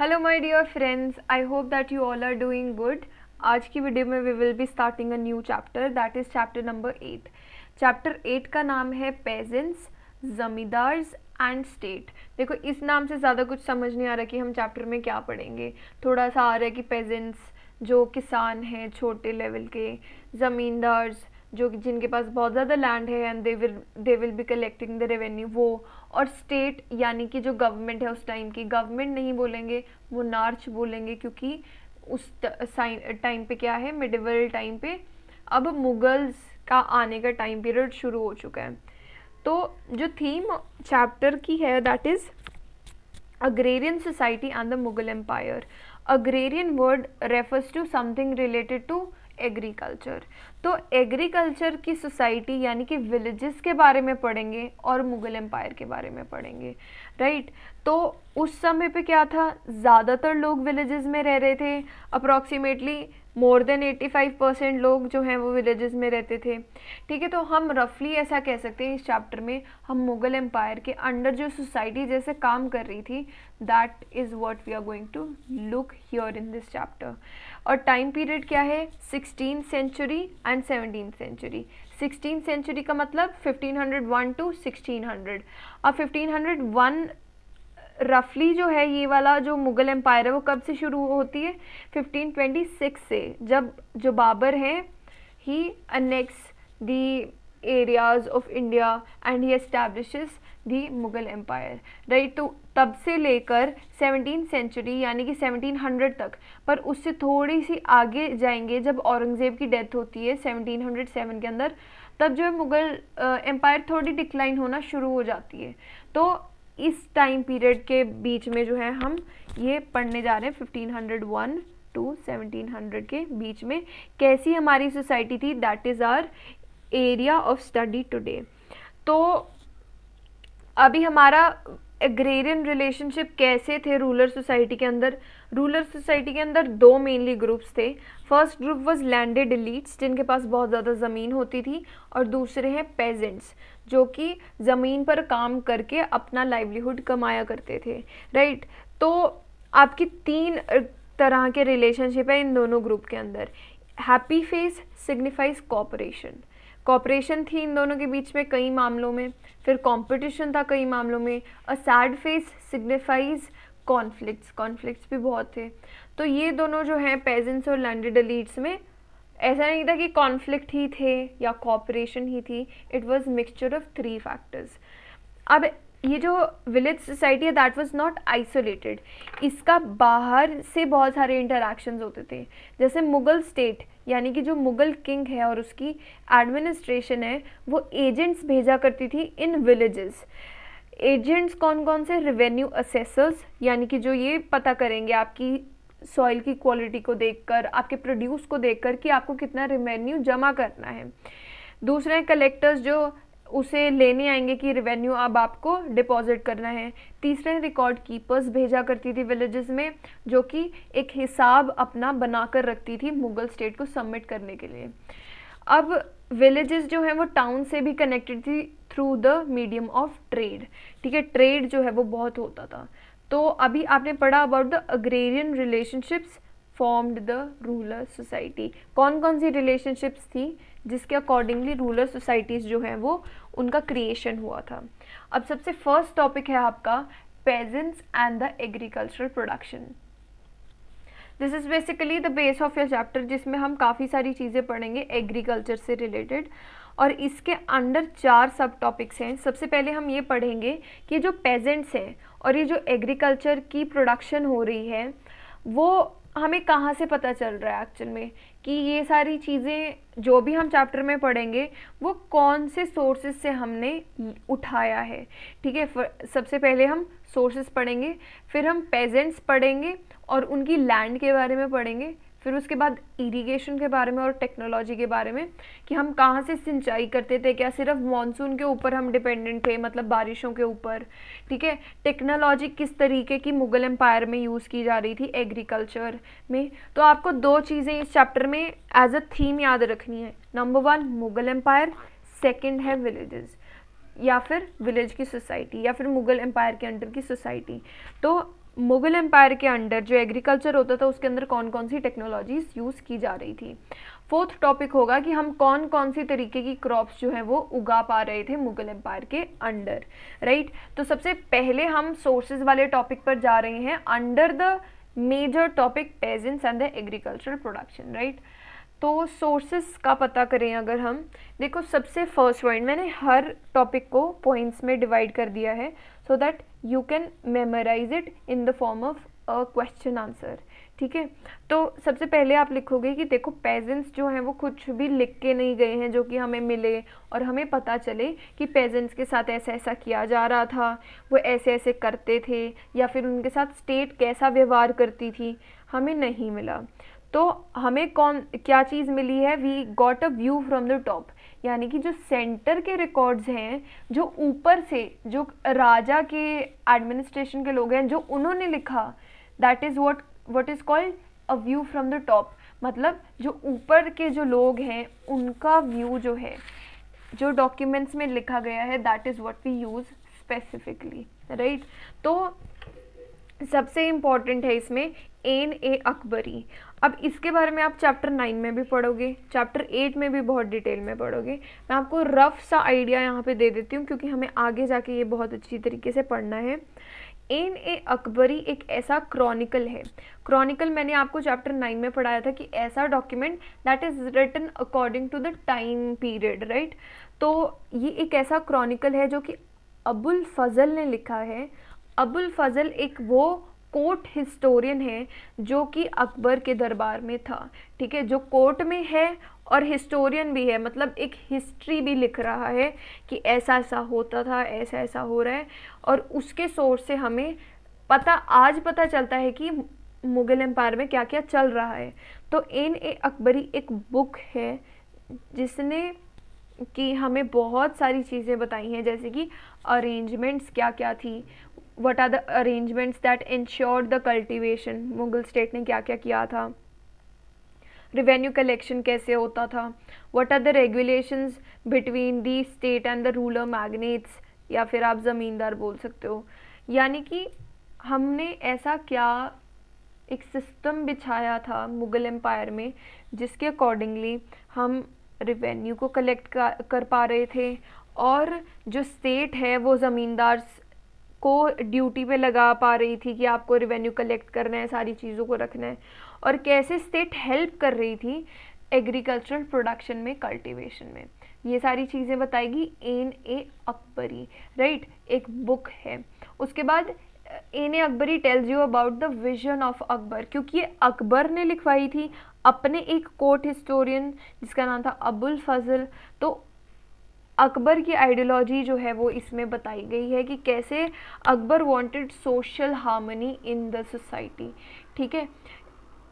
Hello my dear friends I hope that you all are doing good आज की video में we will be starting a new chapter that is chapter number eight chapter eight का नाम है pageants zamindars and state देखो इस नाम से ज़्यादा कुछ समझ नहीं आ रहा कि हम चैप्टर में क्या पढ़ेंगे थोड़ा सा आ रहा है कि पेजेंट्स जो किसान हैं छोटे लेवल के ज़मींदार्स जो जिनके पास बहुत ज़्यादा लैंड है and they will they will be collecting the revenue वो और स्टेट यानी कि जो गवर्नमेंट है उस टाइम की गवर्नमेंट नहीं बोलेंगे वो नार्च बोलेंगे क्योंकि उस टाइम पे क्या है मिडिवल टाइम पे अब मुगल्स का आने का टाइम पीरियड शुरू हो चुका है तो जो थीम चैप्टर की है that is agrarian society and the Mughal empire agrarian word refers to something related to agriculture तो एग्रीकल्चर की सोसाइटी यानी कि विलेजेस के बारे में पढ़ेंगे और मुगल एम्पायर के बारे में पढ़ेंगे राइट तो उस समय पे क्या था ज़्यादातर लोग विलेजेस में रह रहे थे अप्रॉक्सीमेटली मोर देन 85 परसेंट लोग जो हैं वो विलेजेस में रहते थे ठीक है तो हम रफली ऐसा कह सकते हैं इस चैप्टर में हम मुगल एम्पायर के अंडर जो सोसाइटी जैसे काम कर रही थी that is what we are going to look here in this chapter और टाइम पीरियड क्या है sixteen century and seventeen century sixteen century का मतलब hundred one to sixteen fifteen अब वन रफली जो है ये वाला जो मुग़ल एम्पायर है वो कब से शुरू होती है फ़िफ्टीन ट्वेंटी सिक्स से जब जो बाबर हैं he annex the areas of India and he establishes the Mughal empire right तो तब से लेकर सेवनटीन सेंचुरी यानी कि 1700 तक पर उससे थोड़ी सी आगे जाएंगे जब औरंगज़ेब की डेथ होती है 1707 के अंदर तब जो है मुग़ल एम्पायर थोड़ी डिक्लाइन होना शुरू हो जाती है तो इस टाइम पीरियड के बीच में जो है हम ये पढ़ने जा रहे हैं fifteen hundred one to seventeen hundred के बीच में कैसी हमारी सोसाइटी थी that is our area of study today तो अभी हमारा एग्रेरियन रिलेशनशिप कैसे थे रूलर सोसाइटी के अंदर रूलर सोसाइटी के अंदर दो मेनली ग्रुप्स थे first group was landed elites जिनके पास बहुत ज़्यादा ज़मीन होती थी और दूसरे हैं पेजेंट्स जो कि ज़मीन पर काम करके अपना लाइवलीहुड कमाया करते थे राइट तो आपकी तीन तरह के रिलेशनशिप है इन दोनों ग्रुप के अंदर happy face signifies cooperation cooperation थी इन दोनों के बीच में कई मामलों में फिर कंपटीशन था कई मामलों में a sad face signifies conflicts conflicts भी बहुत थे तो ये दोनों जो हैं पेजेंट्स और लैंडेड अलीट्स में ऐसा नहीं था कि कॉन्फ्लिक्ट ही थे या कॉपरेशन ही थी it was mixture of three factors अब ये जो विलेज सोसाइटी है दैट वाज नॉट आइसोलेटेड इसका बाहर से बहुत सारे इंटरेक्शन होते थे जैसे मुगल स्टेट यानी कि जो मुग़ल किंग है और उसकी एडमिनिस्ट्रेशन है वो एजेंट्स भेजा करती थी इन विलेजेस एजेंट्स कौन कौन से रिवेन्यू असेसर्स यानी कि जो ये पता करेंगे आपकी सॉइल की क्वालिटी को देखकर आपके प्रोड्यूस को देखकर कि आपको कितना रिवेन्यू जमा करना है दूसरे कलेक्टर्स जो उसे लेने आएंगे कि रिवेन्यू अब आपको डिपॉजिट करना है तीसरे रिकॉर्ड कीपर्स भेजा करती थी विलेजेस में जो कि एक हिसाब अपना बना कर रखती थी मुगल स्टेट को सबमिट करने के लिए अब विलेजेस जो हैं वो टाउन से भी कनेक्टेड थी through the medium of trade ठीक है ट्रेड जो है वो बहुत होता था तो अभी आपने पढ़ा about the agrarian relationships formed the rural society कौन कौन सी रिलेशनशिप्स थी जिसके अकॉर्डिंगली रूरल सोसाइटीज़ जो हैं वो उनका क्रिएशन हुआ था अब सबसे फर्स्ट टॉपिक है आपका peasants and the agricultural production this is basically the base of your chapter जिसमें हम काफ़ी सारी चीज़ें पढ़ेंगे एग्रीकल्चर से रिलेटेड और इसके अंडर चार सब टॉपिक्स हैं सबसे पहले हम ये पढ़ेंगे कि जो पेजेंट्स हैं और ये जो एग्रीकल्चर की प्रोडक्शन हो रही है वो हमें कहाँ से पता चल रहा है एक्चुअल में कि ये सारी चीज़ें जो भी हम चैप्टर में पढ़ेंगे वो कौन से सोर्सेज से हमने उठाया है ठीक है सबसे पहले हम सोर्सेज पढ़ेंगे फिर हम पेजेंट्स पढ़ेंगे और उनकी लैंड के बारे में पढ़ेंगे फिर उसके बाद इरिगेशन के बारे में और टेक्नोलॉजी के बारे में कि हम कहाँ से सिंचाई करते थे क्या सिर्फ मानसून के ऊपर हम डिपेंडेंट थे मतलब बारिशों के ऊपर ठीक है टेक्नोलॉजी किस तरीके की मुगल एम्पायर में यूज़ की जा रही थी एग्रीकल्चर में तो आपको दो चीज़ें इस चैप्टर में एज अ थीम याद रखनी है number one Mughal empire second है विलेजेस या फिर विलेज की सोसाइटी या फिर मुगल एम्पायर के अंडर की सोसाइटी तो मुगल एम्पायर के अंडर जो एग्रीकल्चर होता था उसके अंदर कौन कौन सी टेक्नोलॉजीज यूज़ की जा रही थी फोर्थ टॉपिक होगा कि हम कौन कौन सी तरीके की क्रॉप्स जो हैं वो उगा पा रहे थे मुगल एम्पायर के अंडर राइट right? तो सबसे पहले हम सोर्सेज वाले टॉपिक पर जा रहे हैं under the major topic peasants and the agricultural production right तो सोर्सेस का पता करें अगर हम देखो सबसे फर्स्ट पॉइंट मैंने हर टॉपिक को पॉइंट्स में डिवाइड कर दिया है so that you can memorise it in the form of a question answer ठीक है तो सबसे पहले आप लिखोगे कि देखो पेजेंट्स जो हैं वो कुछ भी लिख के नहीं गए हैं जो कि हमें मिले और हमें पता चले कि पेजेंट्स के साथ ऐसा ऐसा किया जा रहा था वो ऐसे ऐसे करते थे या फिर उनके साथ स्टेट कैसा व्यवहार करती थी हमें नहीं मिला तो हमें कौन क्या चीज़ मिली है we got a view from the top यानी कि जो सेंटर के रिकॉर्ड्स हैं जो ऊपर से जो राजा के एडमिनिस्ट्रेशन के लोग हैं जो उन्होंने लिखा that is what what is called a view from the top मतलब जो ऊपर के जो लोग हैं उनका व्यू जो है जो डॉक्यूमेंट्स में लिखा गया है that is what we use specifically right तो सबसे इम्पॉर्टेंट है इसमें एन ए अकबरी अब इसके बारे में आप चैप्टर नाइन में भी पढ़ोगे चैप्टर एट में भी बहुत डिटेल में पढ़ोगे मैं आपको रफ सा आइडिया यहाँ पे दे देती हूँ क्योंकि हमें आगे जाके ये बहुत अच्छी तरीके से पढ़ना है एन ए अकबरी एक ऐसा क्रॉनिकल है क्रॉनिकल मैंने आपको चैप्टर नाइन में पढ़ाया था कि ऐसा document that is written according to the time period right तो ये एक ऐसा क्रॉनिकल है जो कि अबुल फजल ने लिखा है अबुल फजल एक वो कोर्ट हिस्टोरियन है जो कि अकबर के दरबार में था ठीक है जो कोर्ट में है और हिस्टोरियन भी है मतलब एक हिस्ट्री भी लिख रहा है कि ऐसा ऐसा होता था ऐसा ऐसा हो रहा है और उसके सोर्स से हमें पता आज पता चलता है कि मुग़ल एम्पायर में क्या क्या चल रहा है तो एन ए अकबरी एक बुक है जिसने कि हमें बहुत सारी चीज़ें बताई हैं जैसे कि अरेंजमेंट्स क्या क्या थी what are the arrangements that ensure the cultivation Mughal state ने क्या क्या किया था रिवेन्यू कलेक्शन कैसे होता था what are the regulations between the state and the ruler magnates या फिर आप ज़मींदार बोल सकते हो यानी कि हमने ऐसा क्या एक सिस्टम बिछाया था मुग़ल एम्पायर में जिसके अकॉर्डिंगली हम रिवेन्यू को कलेक्ट कर पा रहे थे और जो स्टेट है वो ज़मींदार आपको ड्यूटी पे लगा पा रही थी कि आपको रिवेन्यू कलेक्ट करना है सारी चीज़ों को रखना है और कैसे स्टेट हेल्प कर रही थी एग्रीकल्चरल प्रोडक्शन में कल्टीवेशन में ये सारी चीज़ें बताएगी एन ए अकबरी राइट एक बुक है उसके बाद Ain i Akbari tells you about the vision of Akbar क्योंकि ये अकबर ने लिखवाई थी अपने एक कोर्ट हिस्टोरियन जिसका नाम था अबुल फजल तो अकबर की आइडियोलॉजी जो है वो इसमें बताई गई है कि कैसे Akbar wanted social harmony in the society ठीक है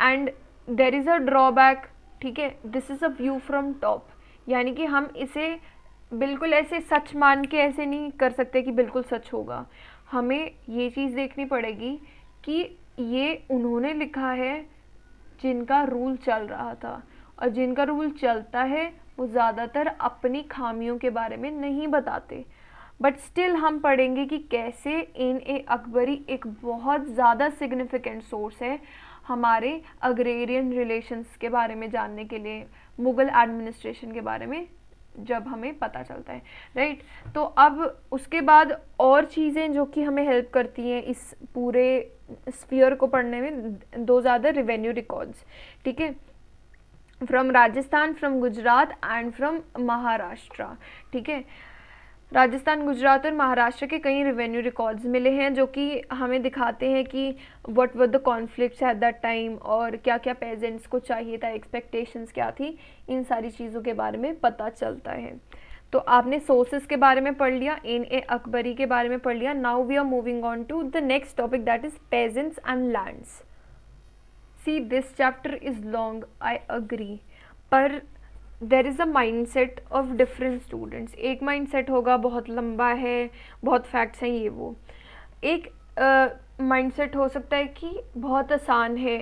and there is a drawback ठीक है this is a view from top यानी कि हम इसे बिल्कुल ऐसे सच मान के ऐसे नहीं कर सकते कि बिल्कुल सच होगा हमें ये चीज़ देखनी पड़ेगी कि ये उन्होंने लिखा है जिनका रूल चल रहा था और जिनका रूल चलता है वो ज़्यादातर अपनी खामियों के बारे में नहीं बताते बट स्टिल हम पढ़ेंगे कि कैसे इन ए अकबरी एक बहुत ज़्यादा सिग्निफिकेंट सोर्स है हमारे अग्रेरियन रिलेशंस के बारे में जानने के लिए मुग़ल एडमिनिस्ट्रेशन के बारे में जब हमें पता चलता है राइट right? तो अब उसके बाद और चीज़ें जो कि हमें हेल्प करती हैं इस पूरे स्फीयर को पढ़ने में दो ज़्यादा रिवेन्यू रिकॉर्ड्स ठीक है from Rajasthan from Gujarat and from Maharashtra ठीक है राजस्थान गुजरात और महाराष्ट्र के कई रेवेन्यू रिकॉर्ड्स मिले हैं जो कि हमें दिखाते हैं कि what were the conflicts at that time और क्या क्या पेजेंट्स को चाहिए था एक्सपेक्टेशंस क्या थी इन सारी चीज़ों के बारे में पता चलता है तो आपने सोर्सेज के बारे में पढ़ लिया एन ए अकबरी के बारे में पढ़ लिया now we are moving on to the next topic that is peasants and lands see this chapter is long I agree पर there is a mind set of different students एक माइंड सेट होगा बहुत लंबा है बहुत facts हैं ये वो एक माइंड uh, सेट हो सकता है कि बहुत आसान है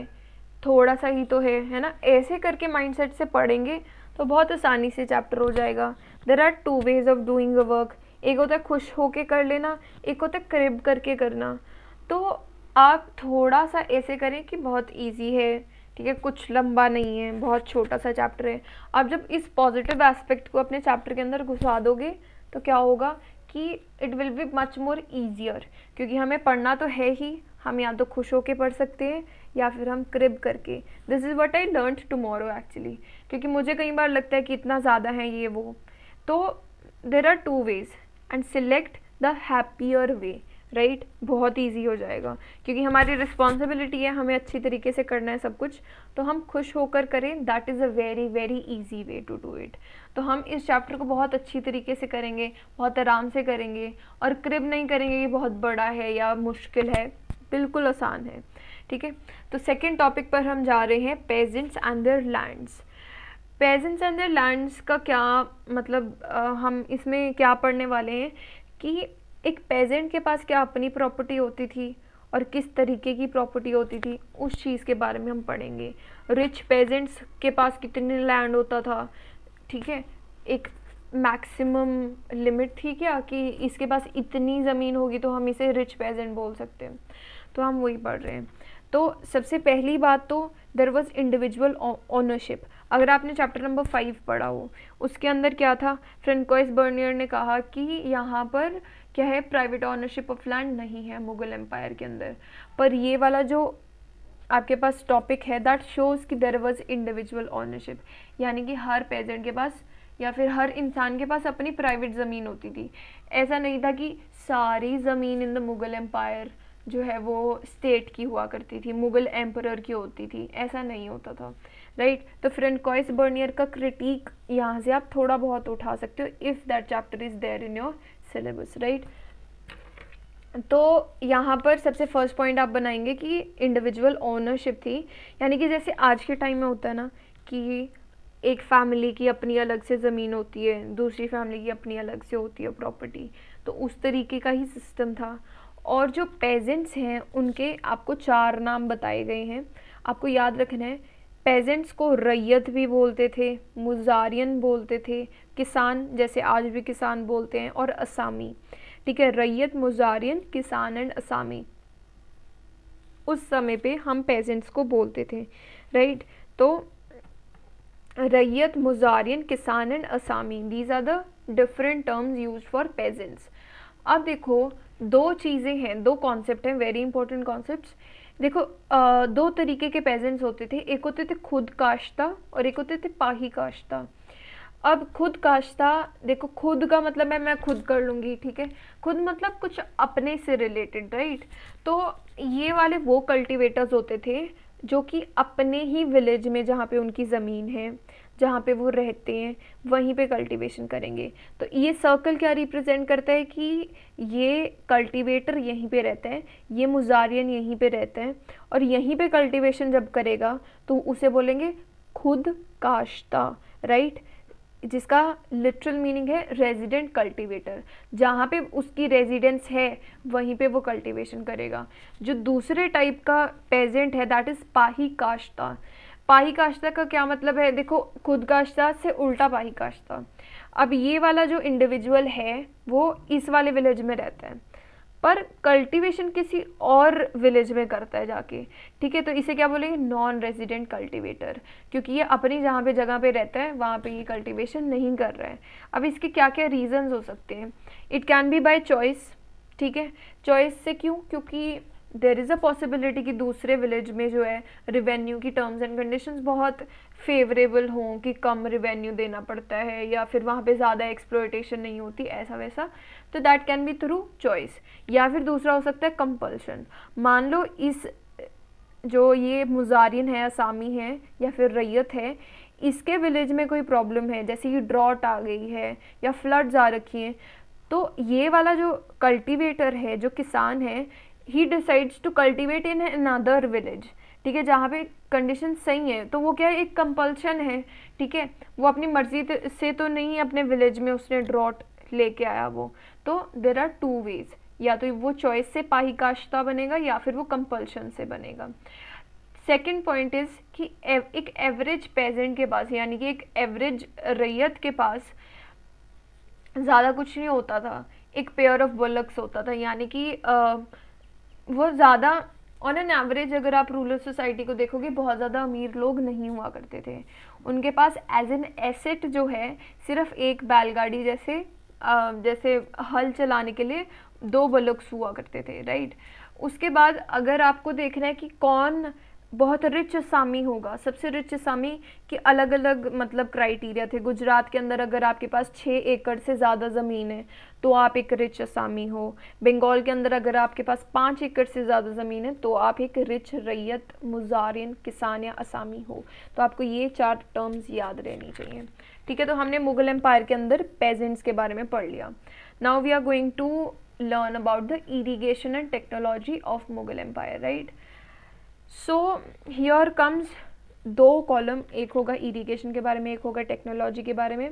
थोड़ा सा ही तो है है ना ऐसे करके माइंड सेट से पढ़ेंगे तो बहुत आसानी से चैप्टर हो जाएगा there are two ways of doing a work एक होता है खुश होके कर लेना एक होता है क्रिब करके करना तो आप थोड़ा सा ऐसे करें कि बहुत इजी है ठीक है कुछ लंबा नहीं है बहुत छोटा सा चैप्टर है आप जब इस पॉजिटिव एस्पेक्ट को अपने चैप्टर के अंदर घुसा दोगे तो क्या होगा कि it will be much more easier क्योंकि हमें पढ़ना तो है ही हम या तो खुश होकर पढ़ सकते हैं या फिर हम क्रिब करके this is what I learn tomorrow actually क्योंकि मुझे कई बार लगता है कि इतना ज़्यादा है ये वो तो there are two ways and select the happier way right right? बहुत ईजी हो जाएगा क्योंकि हमारी रिस्पॉन्सिबिलिटी है हमें अच्छी तरीके से करना है सब कुछ तो हम खुश होकर करें that is a very very easy way to do it तो हम इस चैप्टर को बहुत अच्छी तरीके से करेंगे बहुत आराम से करेंगे और क्रिब नहीं करेंगे कि बहुत बड़ा है या मुश्किल है बिल्कुल आसान है ठीक है तो सेकेंड टॉपिक पर हम जा रहे हैं peasants and their lands peasants and their lands का क्या मतलब आ, हम इसमें क्या पढ़ने वाले हैं कि एक पेजेंट के पास क्या अपनी प्रॉपर्टी होती थी और किस तरीके की प्रॉपर्टी होती थी उस चीज़ के बारे में हम पढ़ेंगे रिच पेजेंट्स के पास कितने लैंड होता था ठीक है एक मैक्सिमम लिमिट थी क्या कि इसके पास इतनी ज़मीन होगी तो हम इसे रिच पेजेंट बोल सकते हैं तो हम वही पढ़ रहे हैं तो सबसे पहली बात तो देर वॉज इंडिविजुअल ओनरशिप अगर आपने चैप्टर नंबर फाइव पढ़ा हो उसके अंदर क्या था फ्रेंकोइस बर्नियर ने कहा कि यहाँ पर क्या है प्राइवेट ऑनरशिप ऑफ लैंड नहीं है मुगल एम्पायर के अंदर पर ये वाला जो आपके पास टॉपिक है दैट शोज़ कि देर वॉज इंडिविजुअल ऑनरशिप यानी कि हर पेजेंट के पास या फिर हर इंसान के पास अपनी प्राइवेट ज़मीन होती थी ऐसा नहीं था कि सारी ज़मीन इन द मुग़ल एम्पायर जो है वो स्टेट की हुआ करती थी मुग़ल एम्परर की होती थी ऐसा नहीं होता था राइट तो फ्रेंड कॉइस बर्नियर का क्रिटिक यहाँ से आप थोड़ा बहुत उठा सकते हो if that chapter is there in your syllabus right तो यहाँ पर सबसे फर्स्ट पॉइंट आप बनाएंगे कि इंडिविजुअल ओनरशिप थी यानी कि जैसे आज के टाइम में होता है ना कि एक फैमिली की अपनी अलग से ज़मीन होती है दूसरी फैमिली की अपनी अलग से होती है प्रॉपर्टी तो उस तरीके का ही सिस्टम था और जो पेजेंट्स हैं उनके आपको चार नाम बताए गए हैं आपको याद रखना है पेजेंट्स को रैयत भी बोलते थे मुजारियन बोलते थे किसान जैसे आज भी किसान बोलते हैं और असामी ठीक है रैयत मुजारियन किसान एंड असामी उस समय पे हम पेजेंट्स को बोलते थे राइट तो रैयत मुजारियन किसान एंड असामी these are the different terms use for peasants अब देखो दो चीज़ें हैं दो कॉन्सेप्ट हैं वेरी इंपॉर्टेंट कॉन्सेप्ट देखो दो तरीके के पेजेंट्स होते थे एक होते थे खुद काश्ता और एक होते थे पाही काश्ता अब खुद काश्ता देखो खुद का मतलब मैं मैं खुद कर लूँगी ठीक है खुद मतलब कुछ अपने से रिलेटेड राइट तो ये वाले वो कल्टीवेटर्स होते थे जो कि अपने ही विलेज में जहाँ पे उनकी ज़मीन है जहाँ पे वो रहते हैं वहीं पे कल्टीवेशन करेंगे तो ये सर्कल क्या रिप्रेजेंट करता है कि ये कल्टीवेटर यहीं पे रहते हैं ये मुजारियन यहीं पे रहते हैं और यहीं पे कल्टीवेशन जब करेगा तो उसे बोलेंगे खुद काश्ता राइट जिसका लिटरल मीनिंग है रेजिडेंट कल्टीवेटर जहाँ पे उसकी रेजिडेंस है वहीं पे वो कल्टीवेशन करेगा जो दूसरे टाइप का पेजेंट है दैट इज़ पाही काश्ता पाही काश्ता का क्या मतलब है देखो खुद काश्ता से उल्टा पाही काश्ता अब ये वाला जो इंडिविजुअल है वो इस वाले विलेज में रहता है पर कल्टीवेशन किसी और विलेज में करता है जाके ठीक है तो इसे क्या बोलेंगे नॉन रेजिडेंट कल्टीवेटर क्योंकि ये अपनी जहाँ पे जगह पे रहता है वहाँ पे ये कल्टीवेशन नहीं कर रहा है अब इसके क्या क्या रीजंस हो सकते हैं it can be by choice ठीक है चॉइस से क्यों क्योंकि देर इज़ अ पॉसिबिलिटी कि दूसरे विलेज में जो है रिवेन्यू की टर्म्स एंड कंडीशन बहुत फेवरेबल हों कि कम रिवेन्यू देना पड़ता है या फिर वहाँ पे ज़्यादा एक्सप्लोइटेशन नहीं होती ऐसा वैसा तो that can be through choice या फिर दूसरा हो सकता है कंपल्शन मान लो इस जो ये मुजारिन है असामी है या फिर रैयत है इसके विलेज में कोई प्रॉब्लम है जैसे कि ड्रॉट आ गई है या फ्लड्स आ रखी हैं तो ये वाला जो कल्टीवेटर है जो किसान है he decides to cultivate in another village ठीक है जहाँ पे कंडीशन सही है तो वो क्या है एक कंपल्शन है ठीक है वो अपनी मर्ज़ी से तो नहीं अपने विलेज में उसने ड्रॉट लेके आया वो तो देर आर टू वेज या तो वो चॉइस से पाहिकाश्ता बनेगा या फिर वो कंपल्शन से बनेगा सेकेंड पॉइंट इज़ कि एक एवरेज पेजेंट के पास यानी कि एक एवरेज रैयत के पास ज़्यादा कुछ नहीं होता था एक पेयर ऑफ बुलक्स होता था यानी कि वो ज़्यादा ऑन एन एवरेज अगर आप रूरल सोसाइटी को देखोगे बहुत ज़्यादा अमीर लोग नहीं हुआ करते थे उनके पास एज एन एसेट जो है सिर्फ एक बैलगाड़ी जैसे जैसे हल चलाने के लिए दो बलक्स हुआ करते थे राइट उसके बाद अगर आपको देखना है कि कौन बहुत रिच असामी होगा सबसे रिच असामी के अलग अलग मतलब क्राइटेरिया थे गुजरात के अंदर अगर आपके पास छः एकड़ से ज़्यादा ज़मीन है तो आप एक रिच असामी हो बंगाल के अंदर अगर आपके पास पाँच एकड़ से ज़्यादा ज़मीन है तो आप एक रिच रैयत मुजारिन किसान या असामी हो तो आपको ये चार टर्म्स याद रहनी चाहिए ठीक है तो हमने मुगल एम्पायर के अंदर पेजेंट्स के बारे में पढ़ लिया now we are going to learn about the irrigation and technology of Mughal empire right so here comes दो कॉलम एक होगा इरीगेशन के बारे में एक होगा टेक्नोलॉजी के बारे में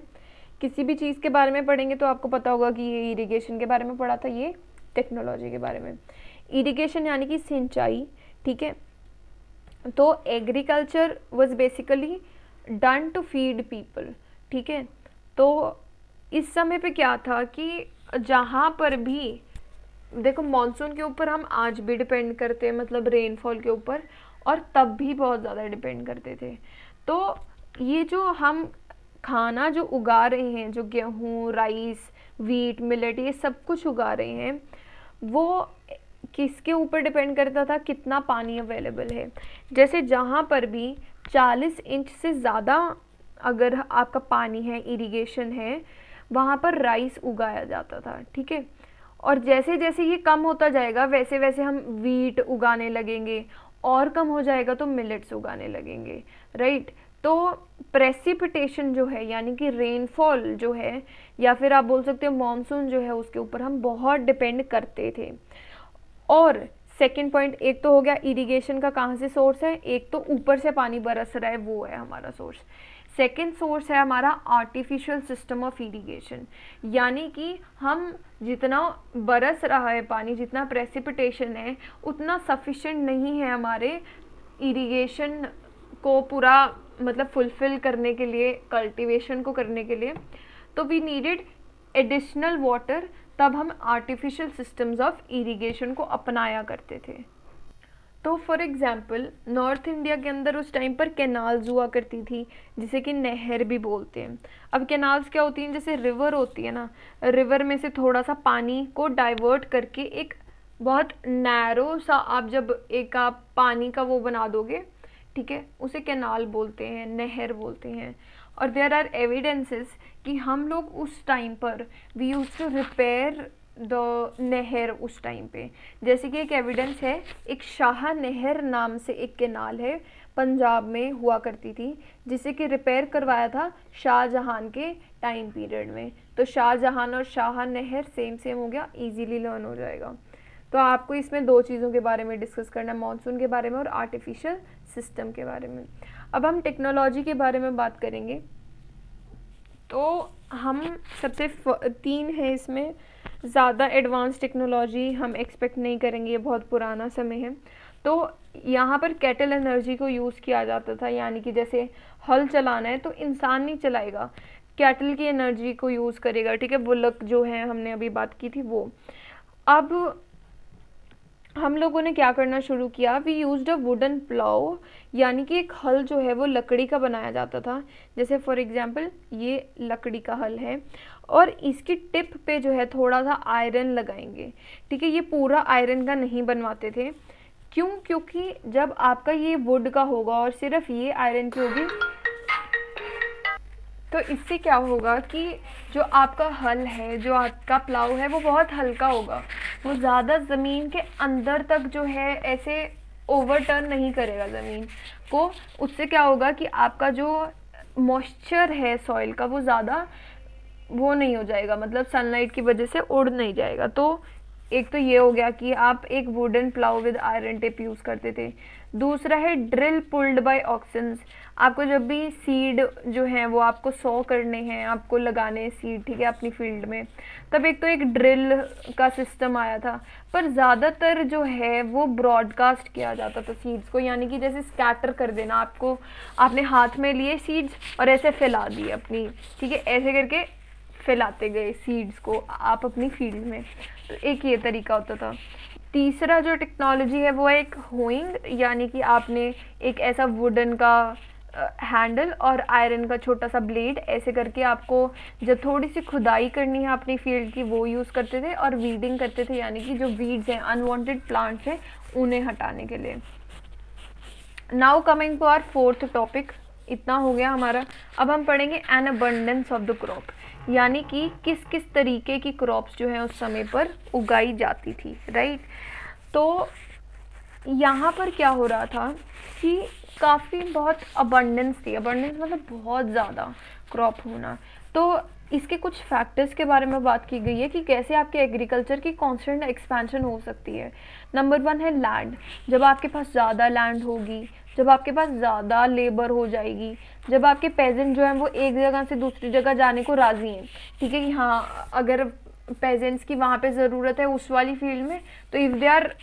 किसी भी चीज़ के बारे में पढ़ेंगे तो आपको पता होगा कि ये इरीगेशन के बारे में पढ़ा था ये टेक्नोलॉजी के बारे में इरीगेशन यानी कि सिंचाई ठीक है तो agriculture was basically done to feed people ठीक है तो इस समय पे क्या था कि जहाँ पर भी देखो मानसून के ऊपर हम आज भी डिपेंड करते हैं मतलब रेनफॉल के ऊपर और तब भी बहुत ज़्यादा डिपेंड करते थे तो ये जो हम खाना जो उगा रहे हैं जो गेहूँ राइस वीट मिलेट ये सब कुछ उगा रहे हैं वो किसके ऊपर डिपेंड करता था कितना पानी अवेलेबल है जैसे जहाँ पर भी 40 इंच से ज़्यादा अगर आपका पानी है इरिगेशन है वहाँ पर राइस उगाया जाता था ठीक है और जैसे जैसे ये कम होता जाएगा वैसे वैसे हम वीट उगाने लगेंगे और कम हो जाएगा तो मिलेट्स उगाने लगेंगे राइट तो प्रेसिपिटेशन जो है यानी कि रेनफॉल जो है या फिर आप बोल सकते हो मानसून जो है उसके ऊपर हम बहुत डिपेंड करते थे और सेकेंड पॉइंट एक तो हो गया इरिगेशन का कहाँ से सोर्स है एक तो ऊपर से पानी बरस रहा है वो है हमारा सोर्स सेकेंड सोर्स है हमारा आर्टिफिशियल सिस्टम ऑफ इरीगेशन यानी कि हम जितना बरस रहा है पानी जितना प्रेसिपिटेशन है उतना सफिशेंट नहीं है हमारे इरीगेशन को पूरा मतलब फुलफ़िल करने के लिए कल्टिवेशन को करने के लिए तो वी नीडेड एडिशनल वाटर तब हम आर्टिफिशियल सिस्टम्स ऑफ इरीगेशन को अपनाया करते थे तो फॉर एग्ज़ाम्पल नॉर्थ इंडिया के अंदर उस टाइम पर कैनाल्स हुआ करती थी जिसे कि नहर भी बोलते हैं अब कैनाल्स क्या होती हैं जैसे रिवर होती है ना रिवर में से थोड़ा सा पानी को डाइवर्ट करके एक बहुत नैरो सा आप जब एक आप पानी का वो बना दोगे ठीक है उसे कैनाल बोलते हैं नहर बोलते हैं और देर आर एविडेंसेस कि हम लोग उस टाइम पर we use to repair the नहर उस टाइम पे जैसे कि एक एविडेंस है एक शाह नहर नाम से एक केनाल है पंजाब में हुआ करती थी जिसे कि रिपेयर करवाया था शाहजहान के टाइम पीरियड में तो शाहजहान और शाह नहर सेम सेम हो गया इजीली लर्न हो जाएगा तो आपको इसमें दो चीज़ों के बारे में डिस्कस करना है मानसून के बारे में और आर्टिफिशियल सिस्टम के बारे में अब हम टेक्नोलॉजी के बारे में बात करेंगे तो हम सबसे तीन है इसमें ज़्यादा एडवांस टेक्नोलॉजी हम एक्सपेक्ट नहीं करेंगे ये बहुत पुराना समय है तो यहाँ पर कैटल एनर्जी को यूज़ किया जाता था यानी कि जैसे हल चलाना है तो इंसान नहीं चलाएगा कैटल की एनर्जी को यूज़ करेगा ठीक है बुलक जो है हमने अभी बात की थी वो अब हम लोगों ने क्या करना शुरू किया we use a wooden plough यानी कि एक हल जो है वो लकड़ी का बनाया जाता था जैसे फॉर एग्जाम्पल ये लकड़ी का हल है और इसकी टिप पे जो है थोड़ा सा आयरन लगाएंगे ठीक है ये पूरा आयरन का नहीं बनवाते थे क्यों क्योंकि जब आपका ये वुड का होगा और सिर्फ ये आयरन की होगी तो इससे क्या होगा कि जो आपका हल है जो आपका प्लाव है वो बहुत हल्का होगा वो ज़्यादा ज़मीन के अंदर तक जो है ऐसे ओवरटर्न नहीं करेगा ज़मीन को उससे क्या होगा कि आपका जो मॉइस्चर है सॉइल का वो ज़्यादा वो नहीं हो जाएगा मतलब सनलाइट की वजह से उड़ नहीं जाएगा तो एक तो ये हो गया कि आप एक wooden plough with iron tip use करते थे दूसरा है ड्रिल पुल्ड बाय ऑक्सन्स आपको जब भी सीड जो है वो आपको सो करने हैं आपको लगाने सीड ठीक है अपनी फील्ड में तब एक तो एक ड्रिल का सिस्टम आया था पर ज़्यादातर जो है वो ब्रॉडकास्ट किया जाता था सीड्स को यानी कि जैसे स्कैटर कर देना आपको आपने हाथ में लिए सीड्स और ऐसे फैला दिए अपनी ठीक है ऐसे करके फैलाते गए सीड्स को आप अपनी फील्ड में तो एक ये तरीका होता था तीसरा जो टेक्नोलॉजी है वो है एक होइंग यानी कि आपने एक ऐसा वुडन का हैंडल और आयरन का छोटा सा ब्लेड ऐसे करके आपको जब थोड़ी सी खुदाई करनी है अपनी फील्ड की वो यूज़ करते थे और वीडिंग करते थे यानी कि जो वीड्स हैं अनवांटेड प्लांट्स हैं उन्हें हटाने के लिए now coming to our fourth topic इतना हो गया हमारा अब हम पढ़ेंगे an abundance of the crop यानी कि किस किस तरीके की क्रॉप्स जो है उस समय पर उगाई जाती थी राइट तो यहाँ पर क्या हो रहा था कि काफ़ी बहुत अबंडेंस थी अबंडेंस मतलब बहुत ज़्यादा क्रॉप होना तो इसके कुछ फैक्टर्स के बारे में बात की गई है कि कैसे आपके एग्रीकल्चर की कॉन्स्टेंट एक्सपेंशन हो सकती है नंबर वन है लैंड जब आपके पास ज़्यादा लैंड होगी जब आपके पास ज़्यादा लेबर हो जाएगी जब आपके पेजेंट जो हैं वो एक जगह से दूसरी जगह जाने को राज़ी हैं ठीक है कि हाँ अगर पेजेंट्स की वहाँ पे ज़रूरत है उस वाली फील्ड में तो if they are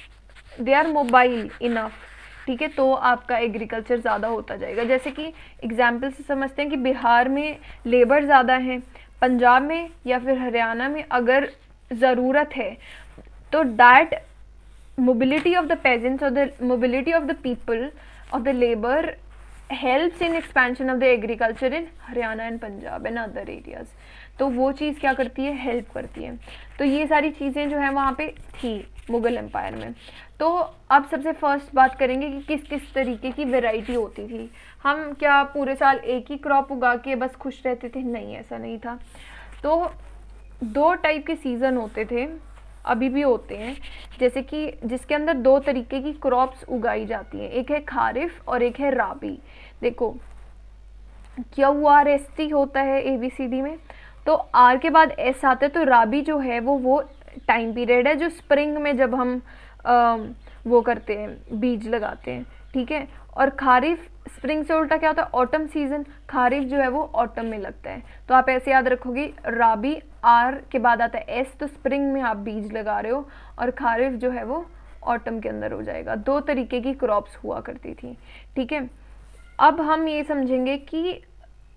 they are mobile enough ठीक है तो आपका एग्रीकल्चर ज़्यादा होता जाएगा जैसे कि एग्जाम्पल से समझते हैं कि बिहार में लेबर ज़्यादा है पंजाब में या फिर हरियाणा में अगर ज़रूरत है तो that mobility of the peasants और the mobility of the people of the labour helps in expansion of the agriculture in Haryana and Punjab and other areas तो वो चीज़ क्या करती है हेल्प करती है तो ये सारी चीज़ें जो है वहाँ पे थी मुगल एम्पायर में तो अब सबसे फर्स्ट बात करेंगे कि किस किस तरीके की वैरायटी होती थी हम क्या पूरे साल एक ही क्रॉप उगा के बस खुश रहते थे नहीं ऐसा नहीं था तो दो टाइप के सीज़न होते थे अभी भी होते हैं जैसे कि जिसके अंदर दो तरीके की क्रॉप्स उगाई जाती हैं एक है खारिफ और एक है राबी देखो क्या वो आर एस टी होता है ए बी सी डी में तो आर के बाद एस आता है तो राबी जो है वो वो टाइम पीरियड है जो स्प्रिंग में जब हम आ, वो करते हैं बीज लगाते हैं ठीक है और खारिफ स्प्रिंग से उल्टा क्या होता है ऑटम सीजन खारिफ जो है वो ऑटम में लगता है तो आप ऐसे याद रखोगे राबी आर के बाद आता है एस तो स्प्रिंग में आप बीज लगा रहे हो और खारिफ जो है वो ऑटम के अंदर हो जाएगा दो तरीके की क्रॉप्स हुआ करती थी ठीक है अब हम ये समझेंगे कि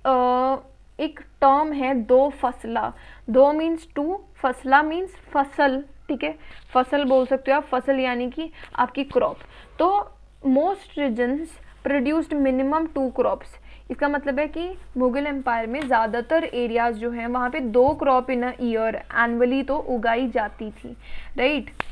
आ, एक टर्म है दो फसला दो मीन्स टू फसला मीन्स फसल ठीक है फसल बोल सकते हो आप फसल यानी कि आपकी क्रॉप तो most regions produced minimum two crops इसका मतलब है कि मुगल एम्पायर में ज़्यादातर एरियाज जो हैं वहाँ पे दो crop in a year annually तो उगाई जाती थी राइट right?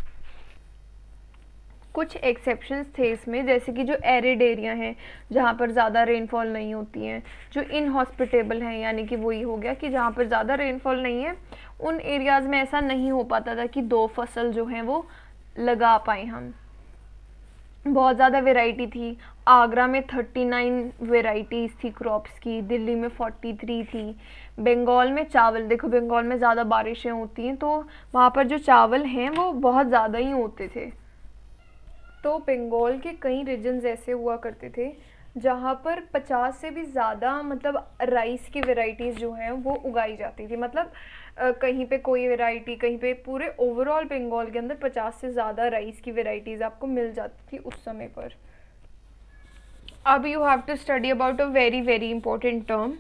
कुछ एक्सेप्शंस थे इसमें जैसे कि जो एरिड एरिया हैं जहाँ पर ज़्यादा रेनफॉल नहीं होती है जो इनहॉस्पिटेबल हैं यानी कि वही हो गया कि जहाँ पर ज़्यादा रेनफॉल नहीं है उन एरियाज़ में ऐसा नहीं हो पाता था कि दो फसल जो हैं वो लगा पाए हम बहुत ज़्यादा वेराइटी थी आगरा में 39 वेराइटीज़ थी क्रॉप्स की दिल्ली में 43 थी बंगाल में चावल देखो बंगाल में ज़्यादा बारिशें होती हैं तो वहाँ पर जो चावल हैं वो बहुत ज़्यादा ही होते थे तो बंगाल के कई रीजन्स ऐसे हुआ करते थे जहाँ पर 50 से भी ज़्यादा मतलब राइस की वेराइटीज़ जो हैं वो उगाई जाती थी मतलब कहीं पे कोई वैरायटी कहीं पे पूरे ओवरऑल बंगाल के अंदर 50 से ज़्यादा राइस की वेराइटीज़ आपको मिल जाती थी उस समय पर अब you have to study about a very very important term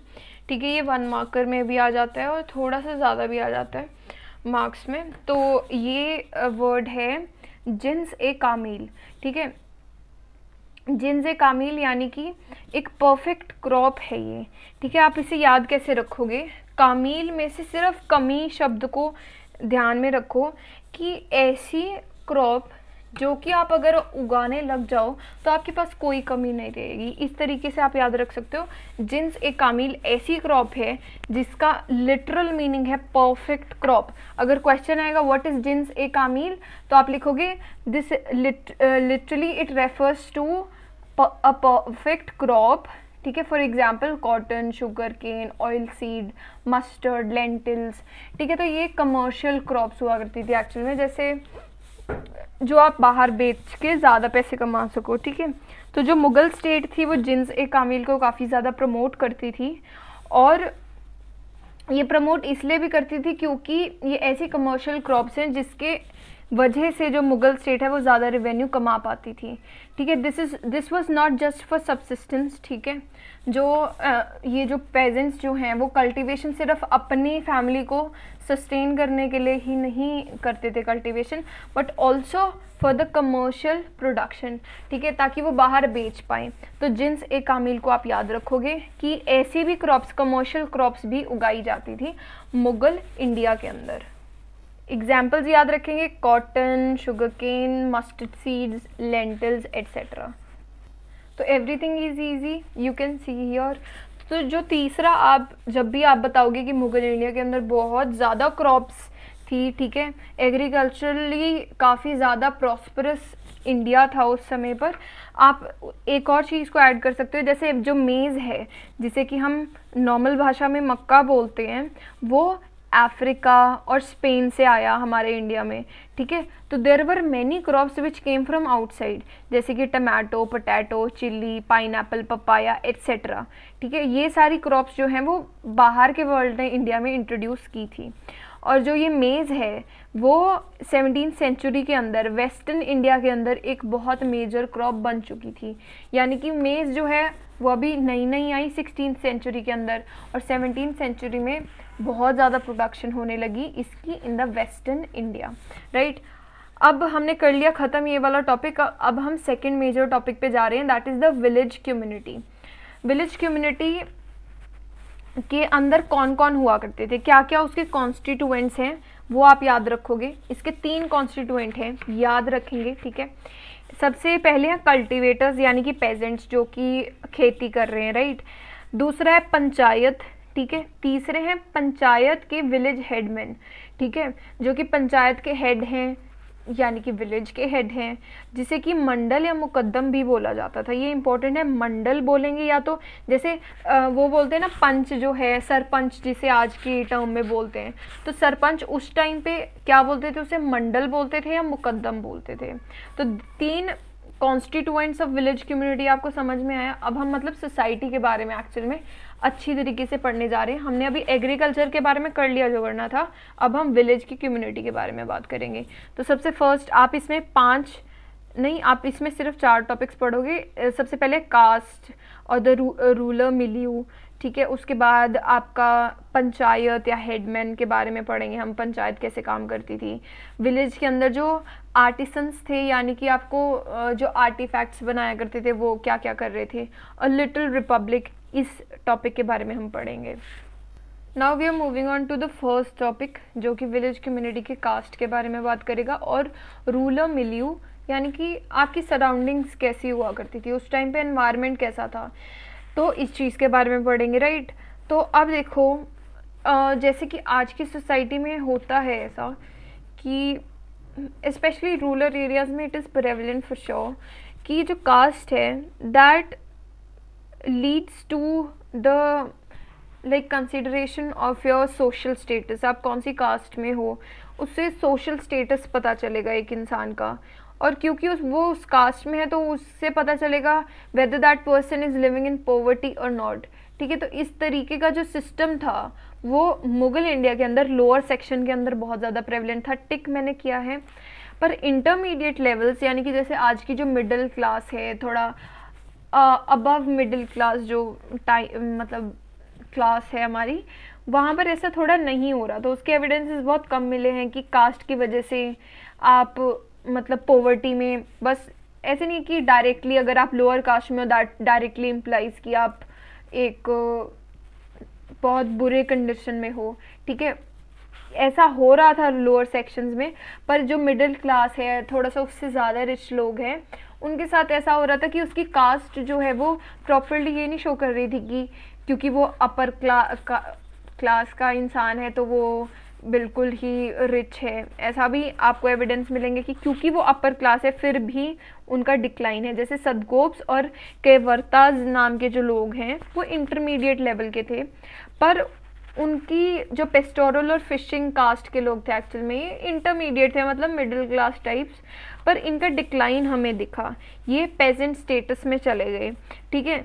ठीक है ये वन मार्कर में भी आ जाता है और थोड़ा सा ज़्यादा भी आ जाता है मार्क्स में तो ये वर्ड है जिन्स ए कामिल ठीक है जिनसे कामिल यानी कि एक परफेक्ट क्रॉप है ये ठीक है आप इसे याद कैसे रखोगे कामिल में से सिर्फ कमी शब्द को ध्यान में रखो कि ऐसी क्रॉप जो कि आप अगर उगाने लग जाओ तो आपके पास कोई कमी नहीं रहेगी इस तरीके से आप याद रख सकते हो जिन्स एक कामिल ऐसी क्रॉप है जिसका लिटरल मीनिंग है परफेक्ट क्रॉप अगर क्वेश्चन आएगा व्हाट इज़ जिन्स ए कामिल तो आप लिखोगे this literally it refers to a perfect crop ठीक है for example cotton sugarcane oilseed mustard lentils ठीक है तो ये कमर्शियल क्रॉप्स हुआ करती थी एक्चुअल में जैसे जो आप बाहर बेच के ज़्यादा पैसे कमा सको ठीक है तो जो मुग़ल स्टेट थी वो जिन्स ए कामिल को काफ़ी ज़्यादा प्रमोट करती थी और ये प्रमोट इसलिए भी करती थी क्योंकि ये ऐसी कमर्शियल क्रॉप्स हैं जिसके वजह से जो मुगल स्टेट है वो ज़्यादा रिवेन्यू कमा पाती थी ठीक है this is this was not just for subsistence ठीक है जो आ, ये जो पेजेंट्स जो हैं वो कल्टीवेशन सिर्फ अपनी फैमिली को सस्टेन करने के लिए ही नहीं करते थे cultivation but also for the commercial production ठीक है ताकि वो बाहर बेच पाएँ तो जिन्स एक कामिल को आप याद रखोगे कि ऐसी भी क्रॉप्स कमर्शियल क्रॉप्स भी उगाई जाती थी मुग़ल इंडिया के अंदर एग्जाम्पल्स याद रखेंगे cotton sugarcane mustard seeds lentils etcetera तो everything is easy you can see here तो जो तीसरा आप जब भी आप बताओगे कि मुगल इंडिया के अंदर बहुत ज़्यादा क्रॉप्स थी ठीक है एग्रीकल्चरली काफ़ी ज़्यादा प्रॉस्परस इंडिया था उस समय पर आप एक और चीज़ को ऐड कर सकते हो जैसे जो मेज़ है जिसे कि हम नॉर्मल भाषा में मक्का बोलते हैं वो अफ्रीका और स्पेन से आया हमारे इंडिया में ठीक है तो there were many crops which came from outside जैसे कि tomato potato chilli pineapple papaya etcetera ठीक है ये सारी क्रॉप्स जो हैं वो बाहर के वर्ल्ड ने इंडिया में इंट्रोड्यूस की थी और जो ये मेज़ है वो सेवनटीन सेंचुरी के अंदर वेस्टर्न इंडिया के अंदर एक बहुत मेजर क्रॉप बन चुकी थी यानी कि मेज़ जो है वो अभी नई नई आई सिक्सटीन सेंचुरी के अंदर और सेवनटीन सेंचुरी में बहुत ज़्यादा प्रोडक्शन होने लगी इसकी in the western India right अब हमने कर लिया ख़त्म ये वाला टॉपिक अब हम सेकेंड मेजर टॉपिक पे जा रहे हैं that is the village community village community के अंदर कौन कौन हुआ करते थे क्या क्या उसके कॉन्स्टिट्यूएंट्स हैं वो आप याद रखोगे इसके तीन कॉन्स्टिट्यूएंट हैं याद रखेंगे ठीक है सबसे पहले हैं कल्टिवेटर्स यानी कि पेजेंट्स जो कि खेती कर रहे हैं राइट दूसरा है पंचायत ठीक है तीसरे हैं पंचायत के विलेज हेडमैन ठीक है जो कि पंचायत के हेड हैं यानी कि विलेज के हेड हैं जिसे कि मंडल या मुकदम भी बोला जाता था ये इंपॉर्टेंट है मंडल बोलेंगे या तो जैसे वो बोलते हैं ना पंच जो है सरपंच जिसे आज की टर्म में बोलते हैं तो सरपंच उस टाइम पे क्या बोलते थे उसे मंडल बोलते थे या मुकदम बोलते थे तो तीन कॉन्स्टिट्यूएंट्स ऑफ विलेज कम्युनिटी आपको समझ में आया अब हम मतलब सोसाइटी के बारे में एक्चुअल में अच्छी तरीके से पढ़ने जा रहे हैं हमने अभी एग्रीकल्चर के बारे में कर लिया जो करना था अब हम विलेज की कम्युनिटी के बारे में बात करेंगे तो सबसे फर्स्ट आप इसमें पाँच नहीं आप इसमें सिर्फ चार टॉपिक्स पढ़ोगे सबसे पहले कास्ट और द रू, रूलर मिलियू ठीक है उसके बाद आपका पंचायत या हेडमैन के बारे में पढ़ेंगे हम पंचायत कैसे काम करती थी विलेज के अंदर जो आर्टिसंस थे यानी कि आपको जो आर्टिफैक्ट्स बनाया करते थे वो क्या क्या कर रहे थे और लिटिल रिपब्लिक इस टॉपिक के बारे में हम पढ़ेंगे now we are moving on to the first topic जो कि विलेज कम्युनिटी के कास्ट के बारे में बात करेगा और रूलर मिलियू यानी कि आपकी सराउंडिंग्स कैसी हुआ करती थी उस टाइम पे एनवायरनमेंट कैसा था तो इस चीज़ के बारे में पढ़ेंगे राइट तो अब देखो जैसे कि आज की सोसाइटी में होता है ऐसा कि स्पेशली रूरल एरियाज़ में it is prevalent for sure कि जो कास्ट है that leads to the like consideration of your social status आप कौन सी कास्ट में हो उससे सोशल स्टेटस पता चलेगा एक इंसान का और क्योंकि उस वो उस कास्ट में है तो उससे पता चलेगा whether that person is living in poverty और नॉट ठीक है तो इस तरीके का जो सिस्टम था वो मुग़ल इंडिया के अंदर लोअर सेक्शन के अंदर बहुत ज़्यादा प्रेवलेंट था टिक मैंने किया है पर इंटरमीडिएट लेवल्स यानी कि जैसे आज की जो मिडिल क्लास है थोड़ा अबव मिडिल क्लास जो टाइम मतलब क्लास है हमारी वहाँ पर ऐसा थोड़ा नहीं हो रहा तो उसके एविडेंसेस बहुत कम मिले हैं कि कास्ट की वजह से आप मतलब पॉवर्टी में बस ऐसे नहीं कि डायरेक्टली अगर आप लोअर कास्ट में डायरेक्टली इम्प्लाइज कि आप एक बहुत बुरे कंडीशन में हो ठीक है ऐसा हो रहा था लोअर सेक्शंस में पर जो मिडिल क्लास है थोड़ा सा उससे ज़्यादा रिच लोग हैं उनके साथ ऐसा हो रहा था कि उसकी कास्ट जो है वो प्रॉपरली ये नहीं शो कर रही थी कि क्योंकि वो अपर क्ला का क्लास का इंसान है तो वो बिल्कुल ही रिच है ऐसा भी आपको एविडेंस मिलेंगे कि क्योंकि वो अपर क्लास है फिर भी उनका डिक्लाइन है जैसे सदगोप्स और केवर्ताज नाम के जो लोग हैं वो इंटरमीडिएट लेवल के थे पर उनकी जो पेस्टोरल और फिशिंग कास्ट के लोग थे एक्चुअल में ये इंटरमीडिएट थे मतलब मिडिल क्लास टाइप्स पर इनका डिक्लाइन हमें दिखा ये पेजेंट स्टेटस में चले गए ठीक है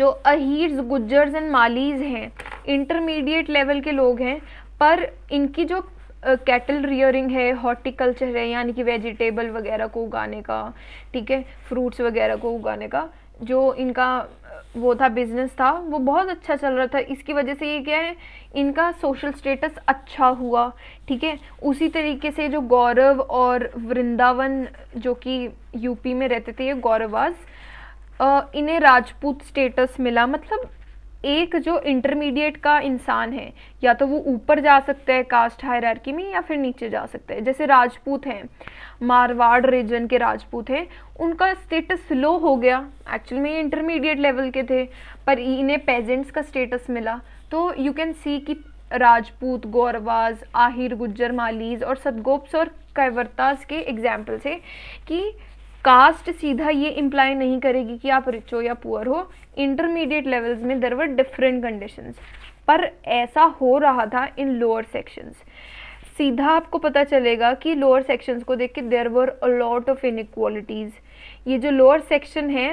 जो अहीर्स गुज्जर्स एंड मालीज हैं इंटरमीडिएट लेवल के लोग हैं पर इनकी जो कैटल uh, रियरिंग है हॉर्टिकल्चर है यानी कि वेजिटेबल वगैरह को उगाने का ठीक है फ्रूट्स वगैरह को उगाने का जो इनका वो था बिजनेस था वो बहुत अच्छा चल रहा था इसकी वजह से ये क्या है इनका सोशल स्टेटस अच्छा हुआ ठीक है उसी तरीके से जो गौरव और वृंदावन जो कि यूपी में रहते थे ये गौरवाज इन्हें राजपूत स्टेटस मिला मतलब एक जो इंटरमीडिएट का इंसान है या तो वो ऊपर जा सकता है कास्ट हायरार्की में या फिर नीचे जा सकता है जैसे राजपूत हैं मारवाड़ रीजन के राजपूत हैं उनका स्टेटस लो हो गया एक्चुअल में ये इंटरमीडिएट लेवल के थे पर इन्हें पेजेंट्स का स्टेटस मिला तो यू कैन सी कि राजपूत गौरवाज आहिर गुज्जर मालीज और सदगोप्स और कैवरताज के एग्जाम्पल से कि कास्ट सीधा ये इम्प्लाई नहीं करेगी कि आप रिच हो या पुअर हो इंटरमीडिएट लेवल्स में देर वर डिफरेंट कंडीशंस पर ऐसा हो रहा था इन लोअर सेक्शंस सीधा आपको पता चलेगा कि लोअर सेक्शंस को देख के there were a lot of inequalities ये जो लोअर सेक्शन है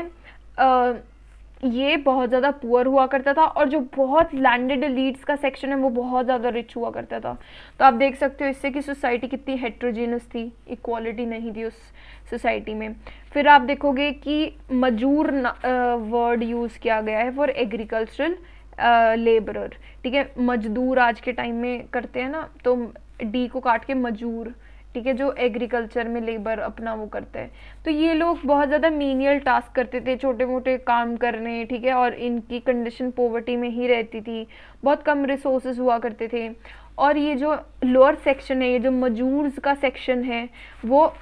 ये बहुत ज़्यादा पुअर हुआ करता था और जो बहुत लैंडेड लीड्स का सेक्शन है वो बहुत ज़्यादा रिच हुआ करता था तो आप देख सकते हो इससे कि सोसाइटी कितनी हेट्रोजीनस थी इक्वालिटी नहीं थी उस सोसाइटी में फिर आप देखोगे कि मजूर वर्ड यूज़ किया गया है फॉर एग्रीकल्चरल लेबरर ठीक है मजदूर आज के टाइम में करते हैं ना तो डी को काट के मजूर ठीक है जो एग्रीकल्चर में लेबर अपना वो करते हैं तो ये लोग बहुत ज़्यादा मीनियल टास्क करते थे छोटे मोटे काम करने ठीक है और इनकी कंडीशन पोवर्टी में ही रहती थी बहुत कम रिसोर्स हुआ करते थे और ये जो लोअर सेक्शन है ये जो मजूर्स का सेक्शन है वो